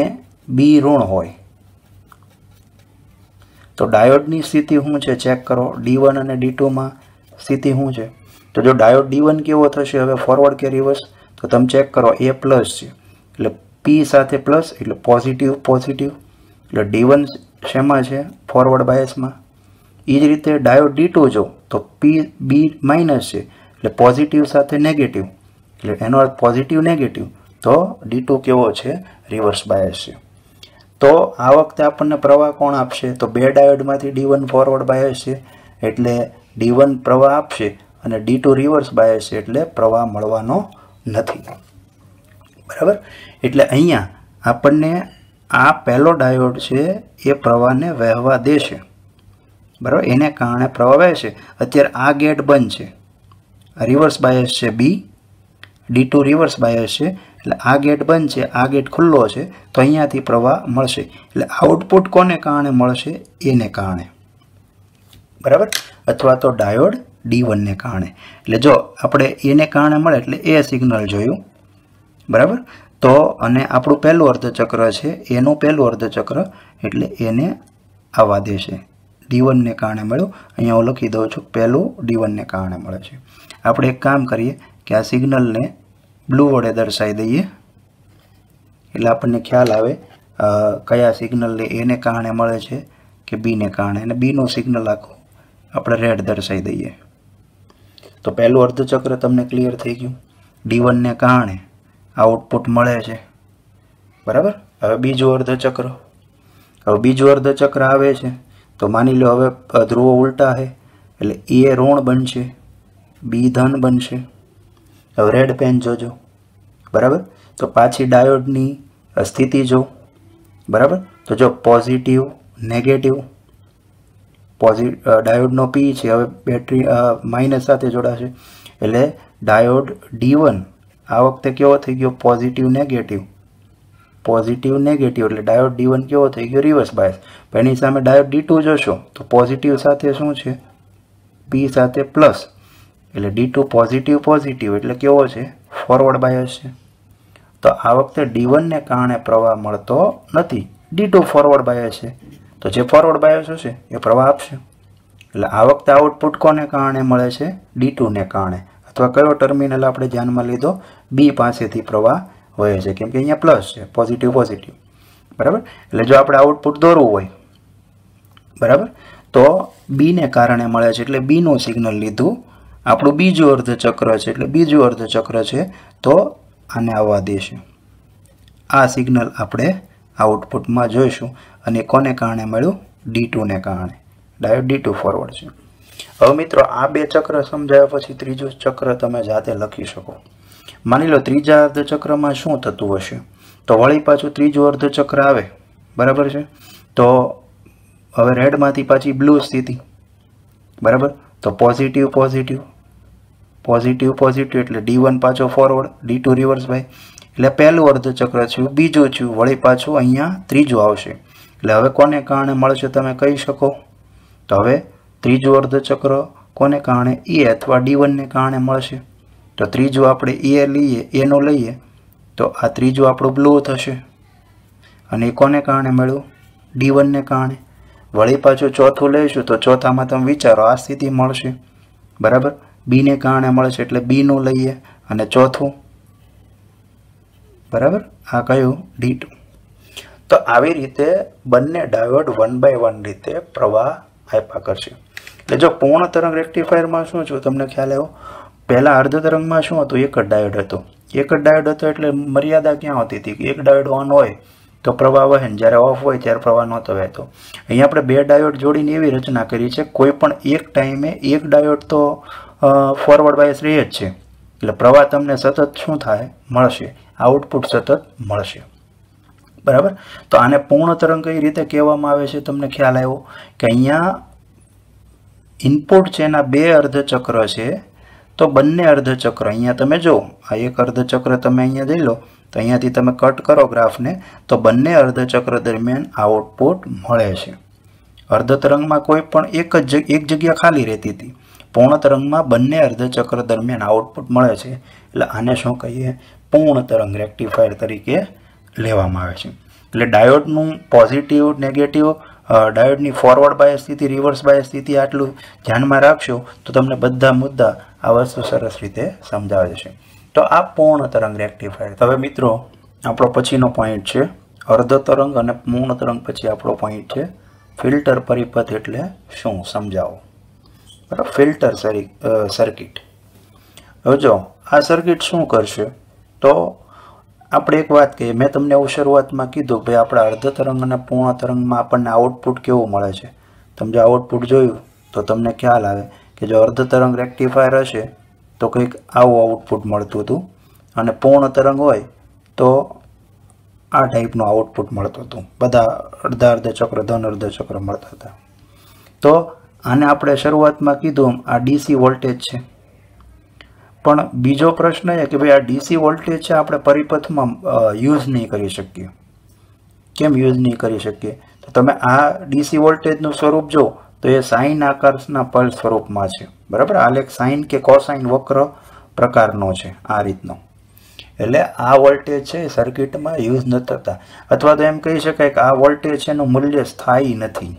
બી ઋણ હોય તો ડાયોડની સ્થિતિ શું છે ચેક કરો ડી અને ડી સ્થિતિ શું છે તો જો ડાયોડ ડી કેવો થશે હવે ફોરવર્ડ કે રિવર્સ તો તમે ચેક કરો એ પ્લસ છે એટલે પી સાથે પ્લસ એટલે પોઝિટિવ પોઝિટિવ એટલે ડી વન શેમાં છે ફોરવર્ડ બાયસમાં એ જ રીતે ડાયોડ ડી ટુ જો તો પી બી માઇનસ છે એટલે પોઝિટિવ સાથે નેગેટિવ એટલે એનો અર્થ પોઝિટિવ નેગેટિવ તો ડી ટુ કેવો છે રિવર્સ બાયસ છે તો આ વખતે આપણને પ્રવાહ કોણ આપશે તો બે ડાયોડમાંથી ડી વન ફોરવર્ડ બાયસ છે એટલે ડી વન પ્રવાહ આપશે અને ડી ટુ રિવર્સ બાયસ છે એટલે પ્રવાહ મળવાનો નથી બરાબર એટલે અહીંયા આપણને આ પહેલો ડાયોડ છે એ પ્રવાહને વહેવા દેશે બરાબર એને કારણે પ્રવાહ વહે છે અત્યારે આ ગેટ બંધ છે રિવર્સ બાયસ છે બી ડી ટુ રિવર્સ બાયસ છે એટલે આ ગેટ બંધ છે આ ગેટ ખુલ્લો છે તો અહીંયાથી પ્રવાહ મળશે એટલે આઉટપુટ કોને કારણે મળશે એને કારણે બરાબર અથવા તો ડાયોડ ડી વનને કારણે એટલે જો આપણે એને કારણે મળે એટલે એ સિગ્નલ જોયું બરાબર તો અને આપણું પહેલું અર્ધચક્ર છે એનું પહેલું અર્ધચક્ર એટલે એને આવવા દેશે ડી વનને કારણે મળ્યું અહીંયા હું લખી દઉં છું પહેલું ડી વનને કારણે મળે છે આપણે એક કામ કરીએ કે આ સિગ્નલને બ્લુ વડે દર્શાવી દઈએ એટલે આપણને ખ્યાલ આવે કયા સિગ્નલને એને કારણે મળે છે કે બીને કારણે અને બીનું સિગ્નલ આખું આપણે રેડ દર્શાવી દઈએ તો પહેલું અર્ધચક્ર તમને ક્લિયર થઈ ગયું ડીવનને કારણે આઉટપુટ મળે છે બરાબર હવે બીજું અર્ધચક્ર હવે બીજું અર્ધચક્ર આવે છે તો માની લો હવે ધ્રુવો ઉલટા છે એટલે e એ ઋણ બનશે બી ધન બનશે હવે રેડ પેન જોજો બરાબર તો પાછી ડાયોડની સ્થિતિ જો બરાબર તો જો પોઝિટિવ નેગેટિવ પોઝિટ ડાયોડનો પી છે હવે બેટરી માઇનસ સાથે જોડાશે એટલે ડાયોડ ડી વન આ વખતે કેવો થઈ ગયો પોઝિટિવ નેગેટિવ પોઝિટિવ નેગેટિવ એટલે ડાયોડ ડી કેવો થઈ ગયો રિવર્સ બાયસ પણ એની સામે ડાયોડ ડી ટુ જોશો તો પોઝિટિવ સાથે શું છે પી સાથે પ્લસ એટલે ડી ટુ પોઝિટિવ પોઝિટિવ એટલે કેવો છે ફોરવર્ડ બાયસ છે તો આ વખતે ડી વનને કારણે પ્રવાહ મળતો નથી ડી ટુ ફોરવર્ડ બાયસ છે તો જે ફોરવર્ડ બાયસ હશે એ પ્રવાહ આપશે એટલે આ વખતે આઉટપુટ કોને કારણે મળે છે ડી ટુને કારણે અથવા કયો ટર્મિનલ આપણે ધ્યાનમાં લીધો બી પાસેથી પ્રવાહ વહે છે કેમ કે અહીંયા પ્લસ છે પોઝિટિવ પોઝિટિવ બરાબર એટલે જો આપણે આઉટપુટ દોરવું હોય બરાબર તો બીને કારણે મળે છે એટલે બીનું સિગ્નલ લીધું આપણું બીજું અર્ધચક્ર છે એટલે બીજું અર્ધચક્ર છે તો આને આવવા દેશે આ સિગ્નલ આપણે આઉટપુટમાં જોઈશું અને કોને કારણે મળ્યું ડી ટુને કારણે ડાયોડ ડી ટુ ફોરવર્ડ છે હવે મિત્રો આ બે ચક્ર સમજાયા પછી ત્રીજું ચક્ર તમે જાતે લખી શકો માની લો ત્રીજા અર્ધચક્રમાં શું થતું હશે તો વળી પાછું ત્રીજું અર્ધચક્ર આવે બરાબર છે તો હવે રેડમાંથી પાછી બ્લુ સ્થિતિ બરાબર તો પોઝિટિવ પોઝિટિવ પોઝિટિવ પોઝિટિવ એટલે ડી વન પાછો ફોરવર્ડ ડી ટુ રિવર્સ ભાઈ એટલે પહેલું અર્ધચક્ર થયું બીજું થયું વળી પાછું અહીંયા ત્રીજું આવશે એટલે હવે કોને કારણે મળશે તમે કહી શકો તો હવે ત્રીજું અર્ધચક્ર કોને કારણે એ અથવા ડી વનને કારણે મળશે તો ત્રીજું આપણે એ લઈએ એનો લઈએ તો આ ત્રીજું આપણું બ્લુ થશે અને એ કોને કારણે મળ્યું ડી વનને કારણે વળી પાછું ચોથું લઈશું તો ચોથામાં તમે વિચારો આ સ્થિતિ મળશે બરાબર બીને કારણે મળશે એટલે બીનું લઈએ અને ચોથું બરાબર આ કયું ડી ટુ તો આવી રીતે બંને ડાયોડ વન બાય વન રીતે પ્રવાહ આપ્યા કરશે એટલે જો પૂર્ણ તરંગ રેક્ટિફાયરમાં શું છું તમને ખ્યાલ આવ્યો પહેલાં અર્ધ તરંગમાં શું હતું એક જ ડાયોડ હતો એક જ ડાયોડ હતો એટલે મર્યાદા ક્યાં હોતી હતી એક ડાયોડ ઓન હોય તો પ્રવાહ વહે જ્યારે ઓફ હોય ત્યારે પ્રવાહ નહોતો વહેતો અહીંયા આપણે બે ડાયોડ જોડીને એવી રચના કરી છે કોઈ પણ એક ટાઈમે એક ડાયોડ તો ફોરવર્ડ બાયસ રહે જ છે એટલે પ્રવાહ તમને સતત શું થાય મળશે આઉટપુટ સતત મળશે બરાબર તો આને પૂર્ણ તરંગ કઈ રીતે કહેવામાં આવે છે તમને ખ્યાલ આવ્યો કે અહીંયા ઇનપુટ છે એના બે અર્ધચક્ર છે તો બંને અર્ધચક્ર અહીંયા તમે જો આ એક અર્ધચક્ર તમે અહીંયા જઈ લો તો અહીંયાથી તમે કટ કરો ગ્રાફને તો બંને અર્ધચક્ર દરમિયાન આઉટપુટ મળે છે અર્ધ તરંગમાં કોઈ પણ એક જ એક જગ્યા ખાલી રહેતી હતી પૂર્ણ તરંગમાં બંને અર્ધચક્ર દરમિયાન આઉટપુટ મળે છે એટલે આને શું કહીએ પૂર્ણ તરંગ રેક્ટિફાયર તરીકે લેવામાં આવે છે એટલે ડાયોડનું પોઝિટિવ નેગેટિવ ડાયોડની ફોરવર્ડ બાય સ્થિતિ રિવર્સ બાય સ્થિતિ આટલું ધ્યાનમાં રાખશો તો તમને બધા મુદ્દા આ વસ્તુ સરસ રીતે સમજાવે છે તો આ પૂર્ણ તરંગ રેક્ટિફાયર હવે મિત્રો આપણો પછીનો પોઈન્ટ છે અર્ધ તરંગ અને પૂર્ણ તરંગ પછી આપણો પોઈન્ટ છે ફિલ્ટર પરિપથ એટલે શું સમજાવો બરાબર ફિલ્ટર સર્કિટ હવે જો આ સર્કિટ શું કરશે તો આપણે એક વાત કહીએ મેં તમને એવું શરૂઆતમાં કીધું ભાઈ આપણા અર્ધ તરંગ અને પૂર્ણ તરંગમાં આપણને આઉટપુટ કેવું મળે છે તમે જો આઉટપુટ જોયું તો તમને ખ્યાલ આવે કે જો અર્ધ તરંગ રેક્ટિફાયર હશે તો કંઈક આવું આઉટપુટ મળતું હતું અને પૂર્ણ તરંગ હોય તો આ ટાઈપનું આઉટપુટ મળતું હતું બધા અડધા અર્ધ ચક્ર ધન અર્ધ ચક્ર મળતા હતા તો આને આપણે શરૂઆતમાં કીધું આ ડીસી વોલ્ટેજ છે પણ બીજો પ્રશ્ન એ કે ભાઈ આ ડીસી વોલ્ટેજ છે આપણે પરિપથમાં યુઝ નહીં કરી શકીએ કેમ યુઝ નહીં કરી શકીએ તો તમે આ ડીસી વોલ્ટેજનું સ્વરૂપ જો તો એ સાઇન આકારના પલ સ્વરૂપમાં છે બરાબર આ લેખ સાઇન કે કોસાઇન વક્ર પ્રકારનો છે આ રીતનો એટલે આ વોલ્ટેજ છે સર્કિટમાં યુઝ ન થતા અથવા તો એમ કહી શકાય કે આ વોલ્ટેજ છે એનું મૂલ્ય સ્થાયી નથી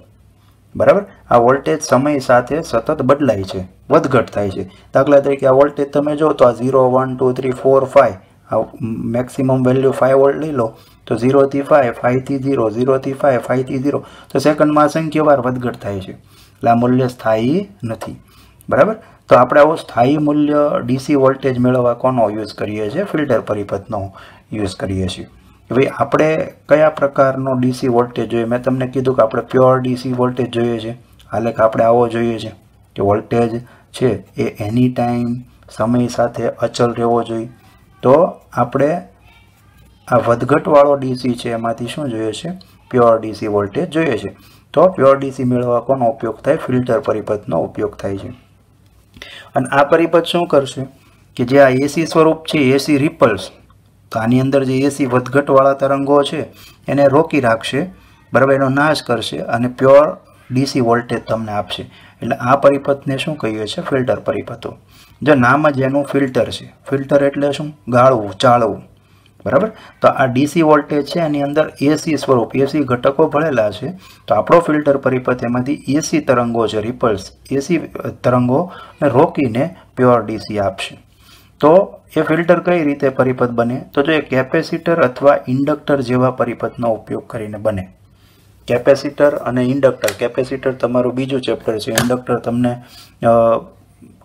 બરાબર આ વોલ્ટેજ સમય સાથે સતત બદલાય છે વધઘટ થાય છે દાખલા તરીકે આ વોલ્ટેજ તમે જો તો આ zero one two three four five આ મેક્સિમમ વેલ્યુ ફાઇવ વોલ્ટ લઈ લો તો ઝીરોથી ફાઇવ ફાઇવથી ઝીરો ઝીરોથી ફાઇવ ફાઇવથી ઝીરો તો સેકન્ડમાં અસંખ્યવાર વધઘટ થાય છે એટલે આ મૂલ્ય સ્થાયી નથી બરાબર તો આપણે આવો સ્થાયી મૂલ્ય ડીસી વોલ્ટેજ મેળવવા કોનો યુઝ કરીએ છીએ ફિલ્ટર પરિપથનો યુઝ કરીએ છીએ હવે આપણે કયા પ્રકારનો ડીસી વોલ્ટેજ જોઈએ મેં તમને કીધું કે આપણે પ્યોર ડીસી વોલ્ટેજ જોઈએ છે હાલે કે આપણે આવો જોઈએ છે કે વોલ્ટેજ છે એ એની ટાઈમ સમય સાથે અચલ રહેવો જોઈએ તો આપણે આ વધઘટવાળો ડીસી છે એમાંથી શું જોઈએ છે પ્યોર ડીસી વોલ્ટેજ જોઈએ છે તો પ્યોર ડીસી મેળવવા કોનો ઉપયોગ થાય ફિલ્ટર પરિપથનો ઉપયોગ થાય છે અને આ પરિપથ શું કરશે કે જે આ એસી સ્વરૂપ છે એસી રિપલ્સ તો આની અંદર જે એસી વધઘટવાળા તરંગો છે એને રોકી રાખશે બરાબર એનો નાશ કરશે અને પ્યોર ડીસી વોલ્ટેજ તમને આપશે એટલે આ પરિપથને શું કહીએ છીએ ફિલ્ટર પરિપથો જો નામ જ એનું ફિલ્ટર છે ફિલ્ટર એટલે શું ગાળવું ચાળવું બરાબર તો આ ડીસી વોલ્ટેજ છે એની અંદર એસી સ્વરૂપ એસી ઘટકો ભળેલા છે તો આપણો ફિલ્ટર પરિપથ એમાંથી એસી તરંગો છે રિપલ્સ એસી તરંગોને રોકીને પ્યોર ડીસી આપશે તો એ ફિલ્ટર કઈ રીતે પરિપથ બને તો જો એ કેપેસિટર અથવા ઇન્ડક્ટર જેવા પરિપથનો ઉપયોગ કરીને બને કેપેસિટર અને ઇન્ડક્ટર કેપેસિટર તમારું બીજું ચેપ્ટર છે ઇન્ડક્ટર તમને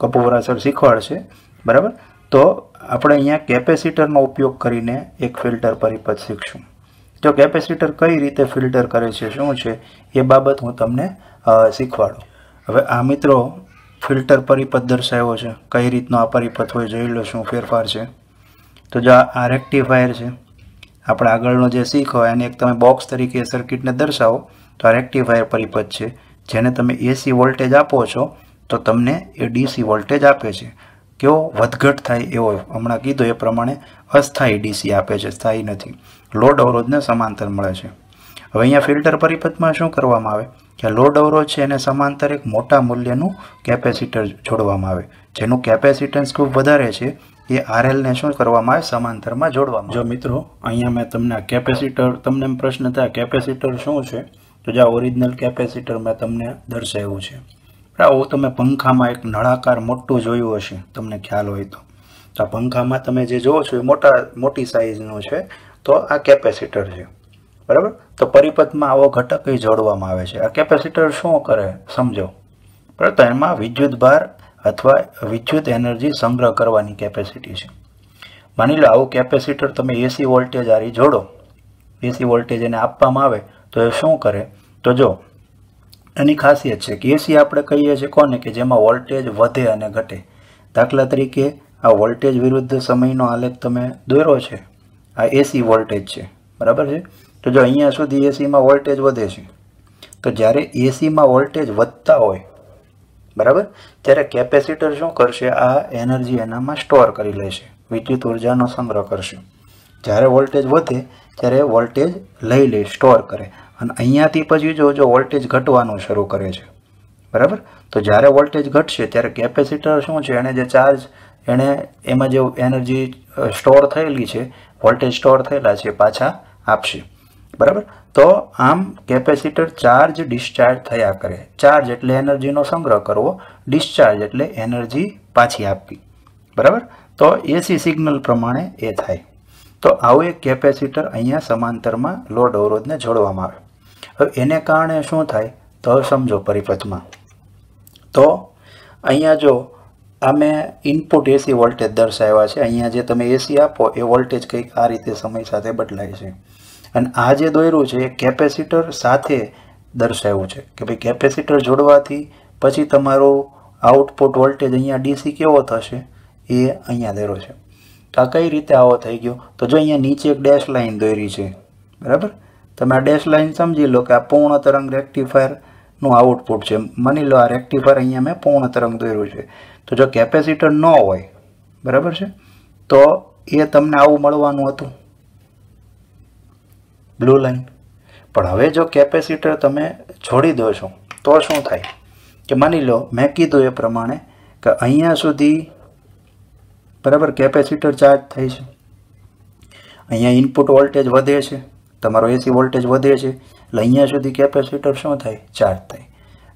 કપૂરા સર શીખવાડશે બરાબર તો આપણે અહીંયા કેપેસિટરનો ઉપયોગ કરીને એક ફિલ્ટર પરિપથ શીખશું જો કેપેસિટર કઈ રીતે ફિલ્ટર કરે છે શું છે એ બાબત હું તમને શીખવાડું હવે આ મિત્રો ફિલ્ટર પરિપથ દર્શાવ્યો છે કઈ રીતનો આ પરિપથ હોય જોઈ લો શું ફેરફાર છે તો જો આ રેક્ટિફાયર છે આપણે આગળનો જે શીખ હોય એને એક તમે બોક્સ તરીકે સર્કિટને દર્શાવો તો આ રેક્ટિફાયર પરિપથ છે જેને તમે એસી વોલ્ટેજ આપો છો તો તમને એ ડીસી વોલ્ટેજ આપે છે કેવો વધઘટ થાય એવો હમણાં કીધો એ પ્રમાણે અસ્થાયી ડીસી આપે છે સ્થાયી નથી લોડ અવરોધને સમાંતર મળે છે હવે અહીંયા ફિલ્ટર પરિપથમાં શું કરવામાં આવે જ્યાં લોડ અવરોધ છે એને સમાંતર એક મોટા મૂલ્યનું કેપેસિટર જોડવામાં આવે જેનું કેપેસિટન્સ ખૂબ વધારે છે એ આરએલને શું કરવામાં આવે સમાંતરમાં જોડવામાં જો મિત્રો અહીંયા મેં તમને કેપેસિટર તમને એમ પ્રશ્ન થયા કેપેસિટર શું છે તો જે ઓરિજિનલ કેપેસિટર મેં તમને દર્શાવ્યું છે આવું તમે પંખામાં એક નળાકાર મોટું જોયું હશે તમને ખ્યાલ હોય તો તો આ પંખામાં તમે જે જોવો છો એ મોટા મોટી સાઇઝનું છે તો આ કેપેસિટર છે બરાબર તો પરિપથમાં આવો ઘટક એ જોડવામાં આવે છે આ કેપેસિટર શું કરે સમજો બરાબર તો એમાં વિદ્યુત ભાર અથવા વિદ્યુત એનર્જી સંગ્રહ કરવાની કેપેસિટી છે માની લો આવું કેપેસિટર તમે એસી વોલ્ટેજ આરી જોડો એસી વોલ્ટેજ એને આપવામાં આવે તો એ શું કરે તો જો એની ખાસિયત છે કે એસી આપણે કહીએ છીએ કોને કે જેમાં વોલ્ટેજ વધે અને ઘટે દાખલા તરીકે આ વોલ્ટેજ વિરુદ્ધ સમયનો આલેખ તમે દોર્યો છે આ એસી વોલ્ટેજ છે બરાબર છે તો જો અહીંયા સુધી એસીમાં વોલ્ટેજ વધે છે તો જ્યારે એસીમાં વોલ્ટેજ વધતા હોય બરાબર ત્યારે કેપેસિટર શું કરશે આ એનર્જી એનામાં સ્ટોર કરી લેશે વિદ્યુત ઉર્જાનો સંગ્રહ કરશે જ્યારે વોલ્ટેજ વધે ત્યારે વોલ્ટેજ લઈ લે સ્ટોર કરે અને અહીંયાથી પછી જો જો વોલ્ટેજ ઘટવાનું શરૂ કરે છે બરાબર તો જ્યારે વોલ્ટેજ ઘટશે ત્યારે કેપેસિટર શું છે એણે જે ચાર્જ એણે એમાં જે એનર્જી સ્ટોર થયેલી છે વોલ્ટેજ સ્ટોર થયેલા છે પાછા આપશે બરાબર તો આમ કેપેસિટર ચાર્જ ડિસ્ચાર્જ થયા કરે ચાર્જ એટલે એનર્જીનો સંગ્રહ કરવો ડિસ્ચાર્જ એટલે એનર્જી પાછી આપવી બરાબર તો એસી સિગ્નલ પ્રમાણે એ થાય તો આવું એક કેપેસિટર અહીંયા સમાંતરમાં લોડ અવરોધને જોડવામાં આવે હવે એને કારણે શું થાય તો સમજો પરિપથમાં તો અહીંયા જો આ મેં ઇનપુટ એસી વોલ્ટેજ દર્શાવ્યા છે અહીંયા જે તમે એસી આપો એ વોલ્ટેજ કંઈક આ રીતે સમય સાથે બદલાય છે અને આ જે દોર્યું છે એ કેપેસિટર સાથે દર્શાવ્યું છે કે ભાઈ કેપેસિટર જોડવાથી પછી તમારો આઉટપુટ વોલ્ટેજ અહીંયા ડીસી કેવો થશે એ અહીંયા દોર્યો છે આ કઈ રીતે આવો થઈ ગયો તો જો અહીંયા નીચે એક ડેશ લાઇન દોરી છે બરાબર તમે આ ડેશ લાઇન સમજી લો કે આ પૂર્ણ તરંગ રેક્ટિફાયરનું આઉટપુટ છે માની લો આ રેક્ટિફાયર અહીંયા મેં પૂર્ણ તરંગ દોર્યું છે તો જો કેપેસિટર ન હોય બરાબર છે તો એ તમને આવું મળવાનું હતું બ્લુ લાઈન પણ હવે જો કેપેસિટર તમે છોડી દો છો તો શું થાય કે માની લો મેં કીધું એ પ્રમાણે કે અહીંયા સુધી બરાબર કેપેસિટર ચાર્જ થાય છે અહીંયા ઇનપુટ વોલ્ટેજ વધે છે તમારો એસી વોલ્ટેજ વધે છે એટલે અહીંયા સુધી કેપેસિટર શું થાય ચાર્જ થાય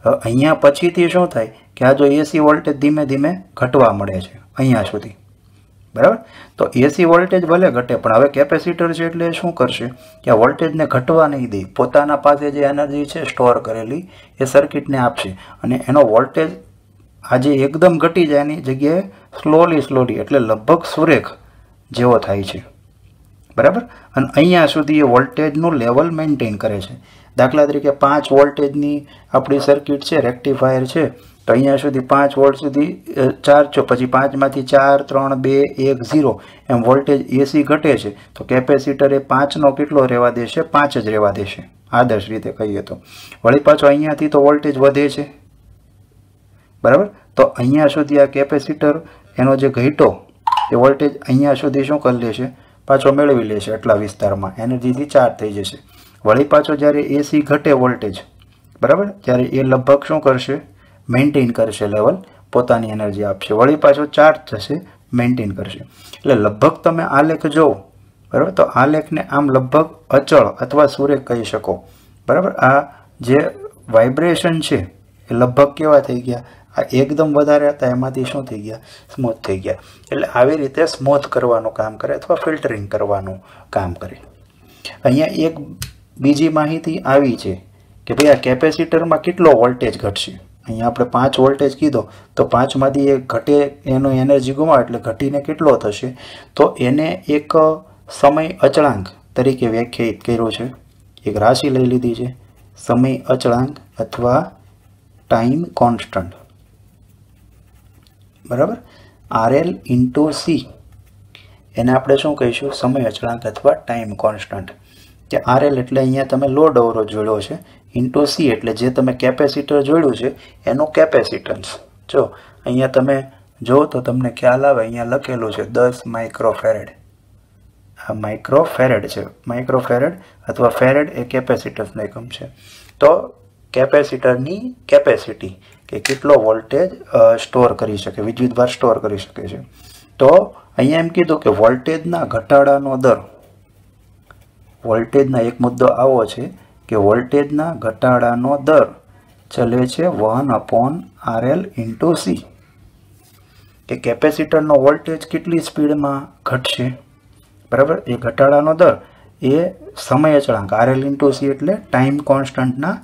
અહીંયા પછીથી શું થાય કે આ જો એસી વોલ્ટેજ ધીમે ધીમે ઘટવા મળે છે અહીંયા સુધી બરાબર તો એસી વોલ્ટેજ ભલે ઘટે પણ હવે કેપેસિટર છે એટલે શું કરશે કે આ વોલ્ટેજને ઘટવા નહીં દે પોતાના પાસે જે એનર્જી છે સ્ટોર કરેલી એ સર્કિટને આપશે અને એનો વોલ્ટેજ આજે એકદમ ઘટી જાય એની જગ્યાએ સ્લોલી સ્લોલી એટલે લગભગ સુરેખ જેવો થાય છે બરાબર અને અહીંયા સુધી એ વોલ્ટેજનું લેવલ મેન્ટેન કરે છે દાખલા તરીકે પાંચ વોલ્ટેજની આપણી સર્કિટ છે રેક્ટિફાયર છે તો અહીંયા સુધી પાંચ વોલ્ટ સુધી ચાર છો પછી પાંચમાંથી ચાર ત્રણ બે એક ઝીરો એમ વોલ્ટેજ એસી ઘટે છે તો કેપેસિટર એ પાંચનો કેટલો રહેવા દેશે પાંચ જ રહેવા દેશે આદર્શ રીતે કહીએ તો વળી પાછો અહીંયાથી તો વોલ્ટેજ વધે છે બરાબર તો અહીંયા સુધી આ કેપેસિટર એનો જે ઘટ્યો એ વોલ્ટેજ અહીંયા સુધી શું કરી લેશે પાછો મેળવી લેશે એટલા વિસ્તારમાં એનર્જીથી ચાર્જ થઈ જશે વળી પાછો જ્યારે એસી ઘટે વોલ્ટેજ બરાબર ત્યારે એ લગભગ શું કરશે મેન્ટેન કરશે લેવલ પોતાની એનર્જી આપશે વળી પાછો ચાર્જ થશે મેન્ટેન કરશે એટલે લગભગ તમે આ લેખ જોવો બરાબર તો આ લેખને આમ લગભગ અચળ અથવા સૂર્ય કહી શકો બરાબર આ જે વાઇબ્રેશન છે એ લગભગ કેવા થઈ ગયા આ એકદમ વધારે હતા એમાંથી શું થઈ ગયા સ્મૂથ થઈ ગયા એટલે આવી રીતે સ્મૂથ કરવાનું કામ કરે અથવા ફિલ્ટરિંગ કરવાનું કામ કરે અહીંયા એક બીજી માહિતી આવી છે કે ભાઈ આ કેપેસિટરમાં કેટલો વોલ્ટેજ ઘટશે અહીંયા આપણે પાંચ વોલ્ટેજ કીધો તો પાંચમાંથી એ ઘટે એનો એનર્જી ગુમાવે એટલે ઘટીને કેટલો થશે તો એને એક સમય અચળાંક તરીકે વ્યાખ્યાયિત કર્યો છે એક રાશિ લઈ લીધી છે સમય અચળાંક અથવા ટાઈમ કોન્સ્ટન્ટ બરાબર આર એલ ઇન્ટુ સી એને આપણે શું કહીશું સમય અચળાંક અથવા ટાઈમ કોન્સ્ટન્ટ કે આર એલ એટલે અહીંયા તમે લોડ અવરો જોડ્યો છે ઇન્ટુ સી એટલે જે તમે કેપેસિટર જોડ્યું છે એનું કેપેસિટન્સ જો અહીંયા તમે જો તો તમને ખ્યાલ આવે અહીંયા લખેલું છે દસ માઇક્રોફેરેડ આ માઇક્રોફેરેડ છે માઇક્રોફેરેડ અથવા ફેરેડ એ કેપેસિટન્સનો એકમ છે તો કેપેસિટરની કેપેસિટી કે કેટલો વોલ્ટેજ સ્ટોર કરી શકે વિદ્યુતભાર સ્ટોર કરી શકે છે તો અહીંયા એમ કીધું કે વોલ્ટેજના ઘટાડાનો દર વોલ્ટેજના એક મુદ્દો આવો છે કે વોલ્ટેજના ઘટાડાનો દર ચલે છે one upon L into C કે કેપેસિટરનો વોલ્ટેજ કેટલી સ્પીડમાં ઘટશે બરાબર એ ઘટાડાનો દર એ સમય અચળાંક આરએલ ઇન્ટુ સી એટલે ટાઈમ કોન્સ્ટન્ટના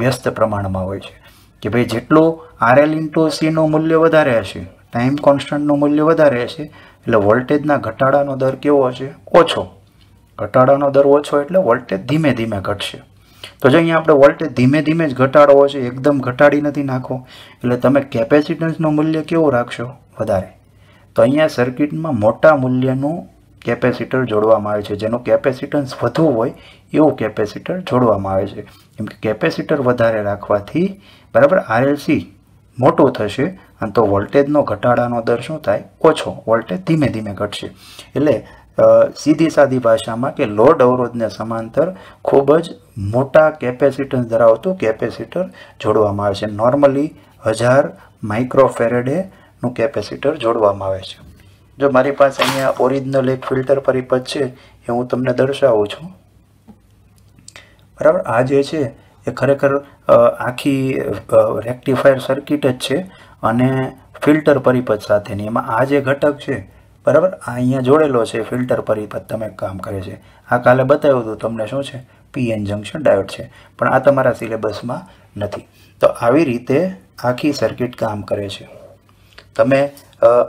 વ્યસ્ત પ્રમાણમાં હોય છે કે ભાઈ જેટલું આરએલ ઇન્ટુ સીનું મૂલ્ય વધારે હશે ટાઈમ કોન્સ્ટન્ટનું મૂલ્ય વધારે હશે એટલે વોલ્ટેજના ઘટાડાનો દર કેવો હશે ઓછો ઘટાડાનો દર ઓછો એટલે વોલ્ટેજ ધીમે ધીમે ઘટશે તો જો અહીંયા આપણે વોલ્ટેજ ધીમે ધીમે જ ઘટાડવો છે એકદમ ઘટાડી નથી નાખો એટલે તમે કેપેસિટન્સનું મૂલ્ય કેવું રાખશો વધારે તો અહીંયા સર્કિટમાં મોટા મૂલ્યનું કેપેસિટર જોડવામાં આવે છે જેનું કેપેસિટન્સ વધુ હોય એવું કેપેસિટર જોડવામાં આવે છે કેમ કે કેપેસિટર વધારે રાખવાથી બરાબર આરએલસી મોટું થશે અને તો વોલ્ટેજનો ઘટાડાનો દર શું થાય ઓછો વોલ્ટેજ ધીમે ધીમે ઘટશે એટલે સીધી સાદી ભાષામાં કે લોડ અવરોધને સમાંતર ખૂબ જ મોટા કેપેસિટન્સ ધરાવતું કેપેસિટર જોડવામાં આવે છે નોર્મલી હજાર માઇક્રોફેરેડેનું કેપેસિટર જોડવામાં આવે છે જો મારી પાસે અહીંયા ઓરિજિનલ એક ફિલ્ટર પરિપથ છે એ હું તમને દર્શાવું છું બરાબર આ જે છે એ ખરેખર આખી રેક્ટિફાયર સર્કિટ જ છે અને ફિલ્ટર પરિપથ સાથેની એમાં આ જે ઘટક છે બરાબર આ અહીંયા જોડેલો છે ફિલ્ટર પર તમે કામ કરે છે આ કાલે બતાવ્યું હતું તમને શું છે પીએન જંક્શન ડાયોડ છે પણ આ તમારા સિલેબસમાં નથી તો આવી રીતે આખી સર્કિટ કામ કરે છે તમે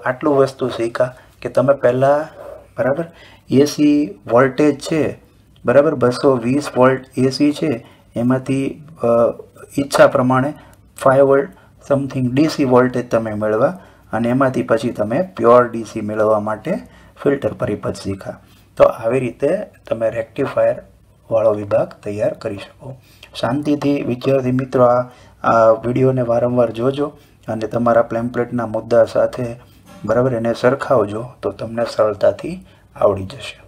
આટલું વસ્તુ શીખા કે તમે પહેલાં બરાબર એસી વોલ્ટેજ છે બરાબર બસો વીસ વોલ્ટ એસી છે એમાંથી ઈચ્છા પ્રમાણે five volt something DC voltage તમે મેળવા અને એમાંથી પછી તમે પ્યોર ડીસી મેળવવા માટે ફિલ્ટર પરિપથ શીખા તો આવી રીતે તમે રેક્ટિફાયર વાળો વિભાગ તૈયાર કરી શકો શાંતિથી વિદ્યાર્થી મિત્રો આ વિડીયોને વારંવાર જોજો અને તમારા પ્લેમ્પલેટના મુદ્દા સાથે બરાબર એને સરખાવજો તો તમને સરળતાથી આવડી જશે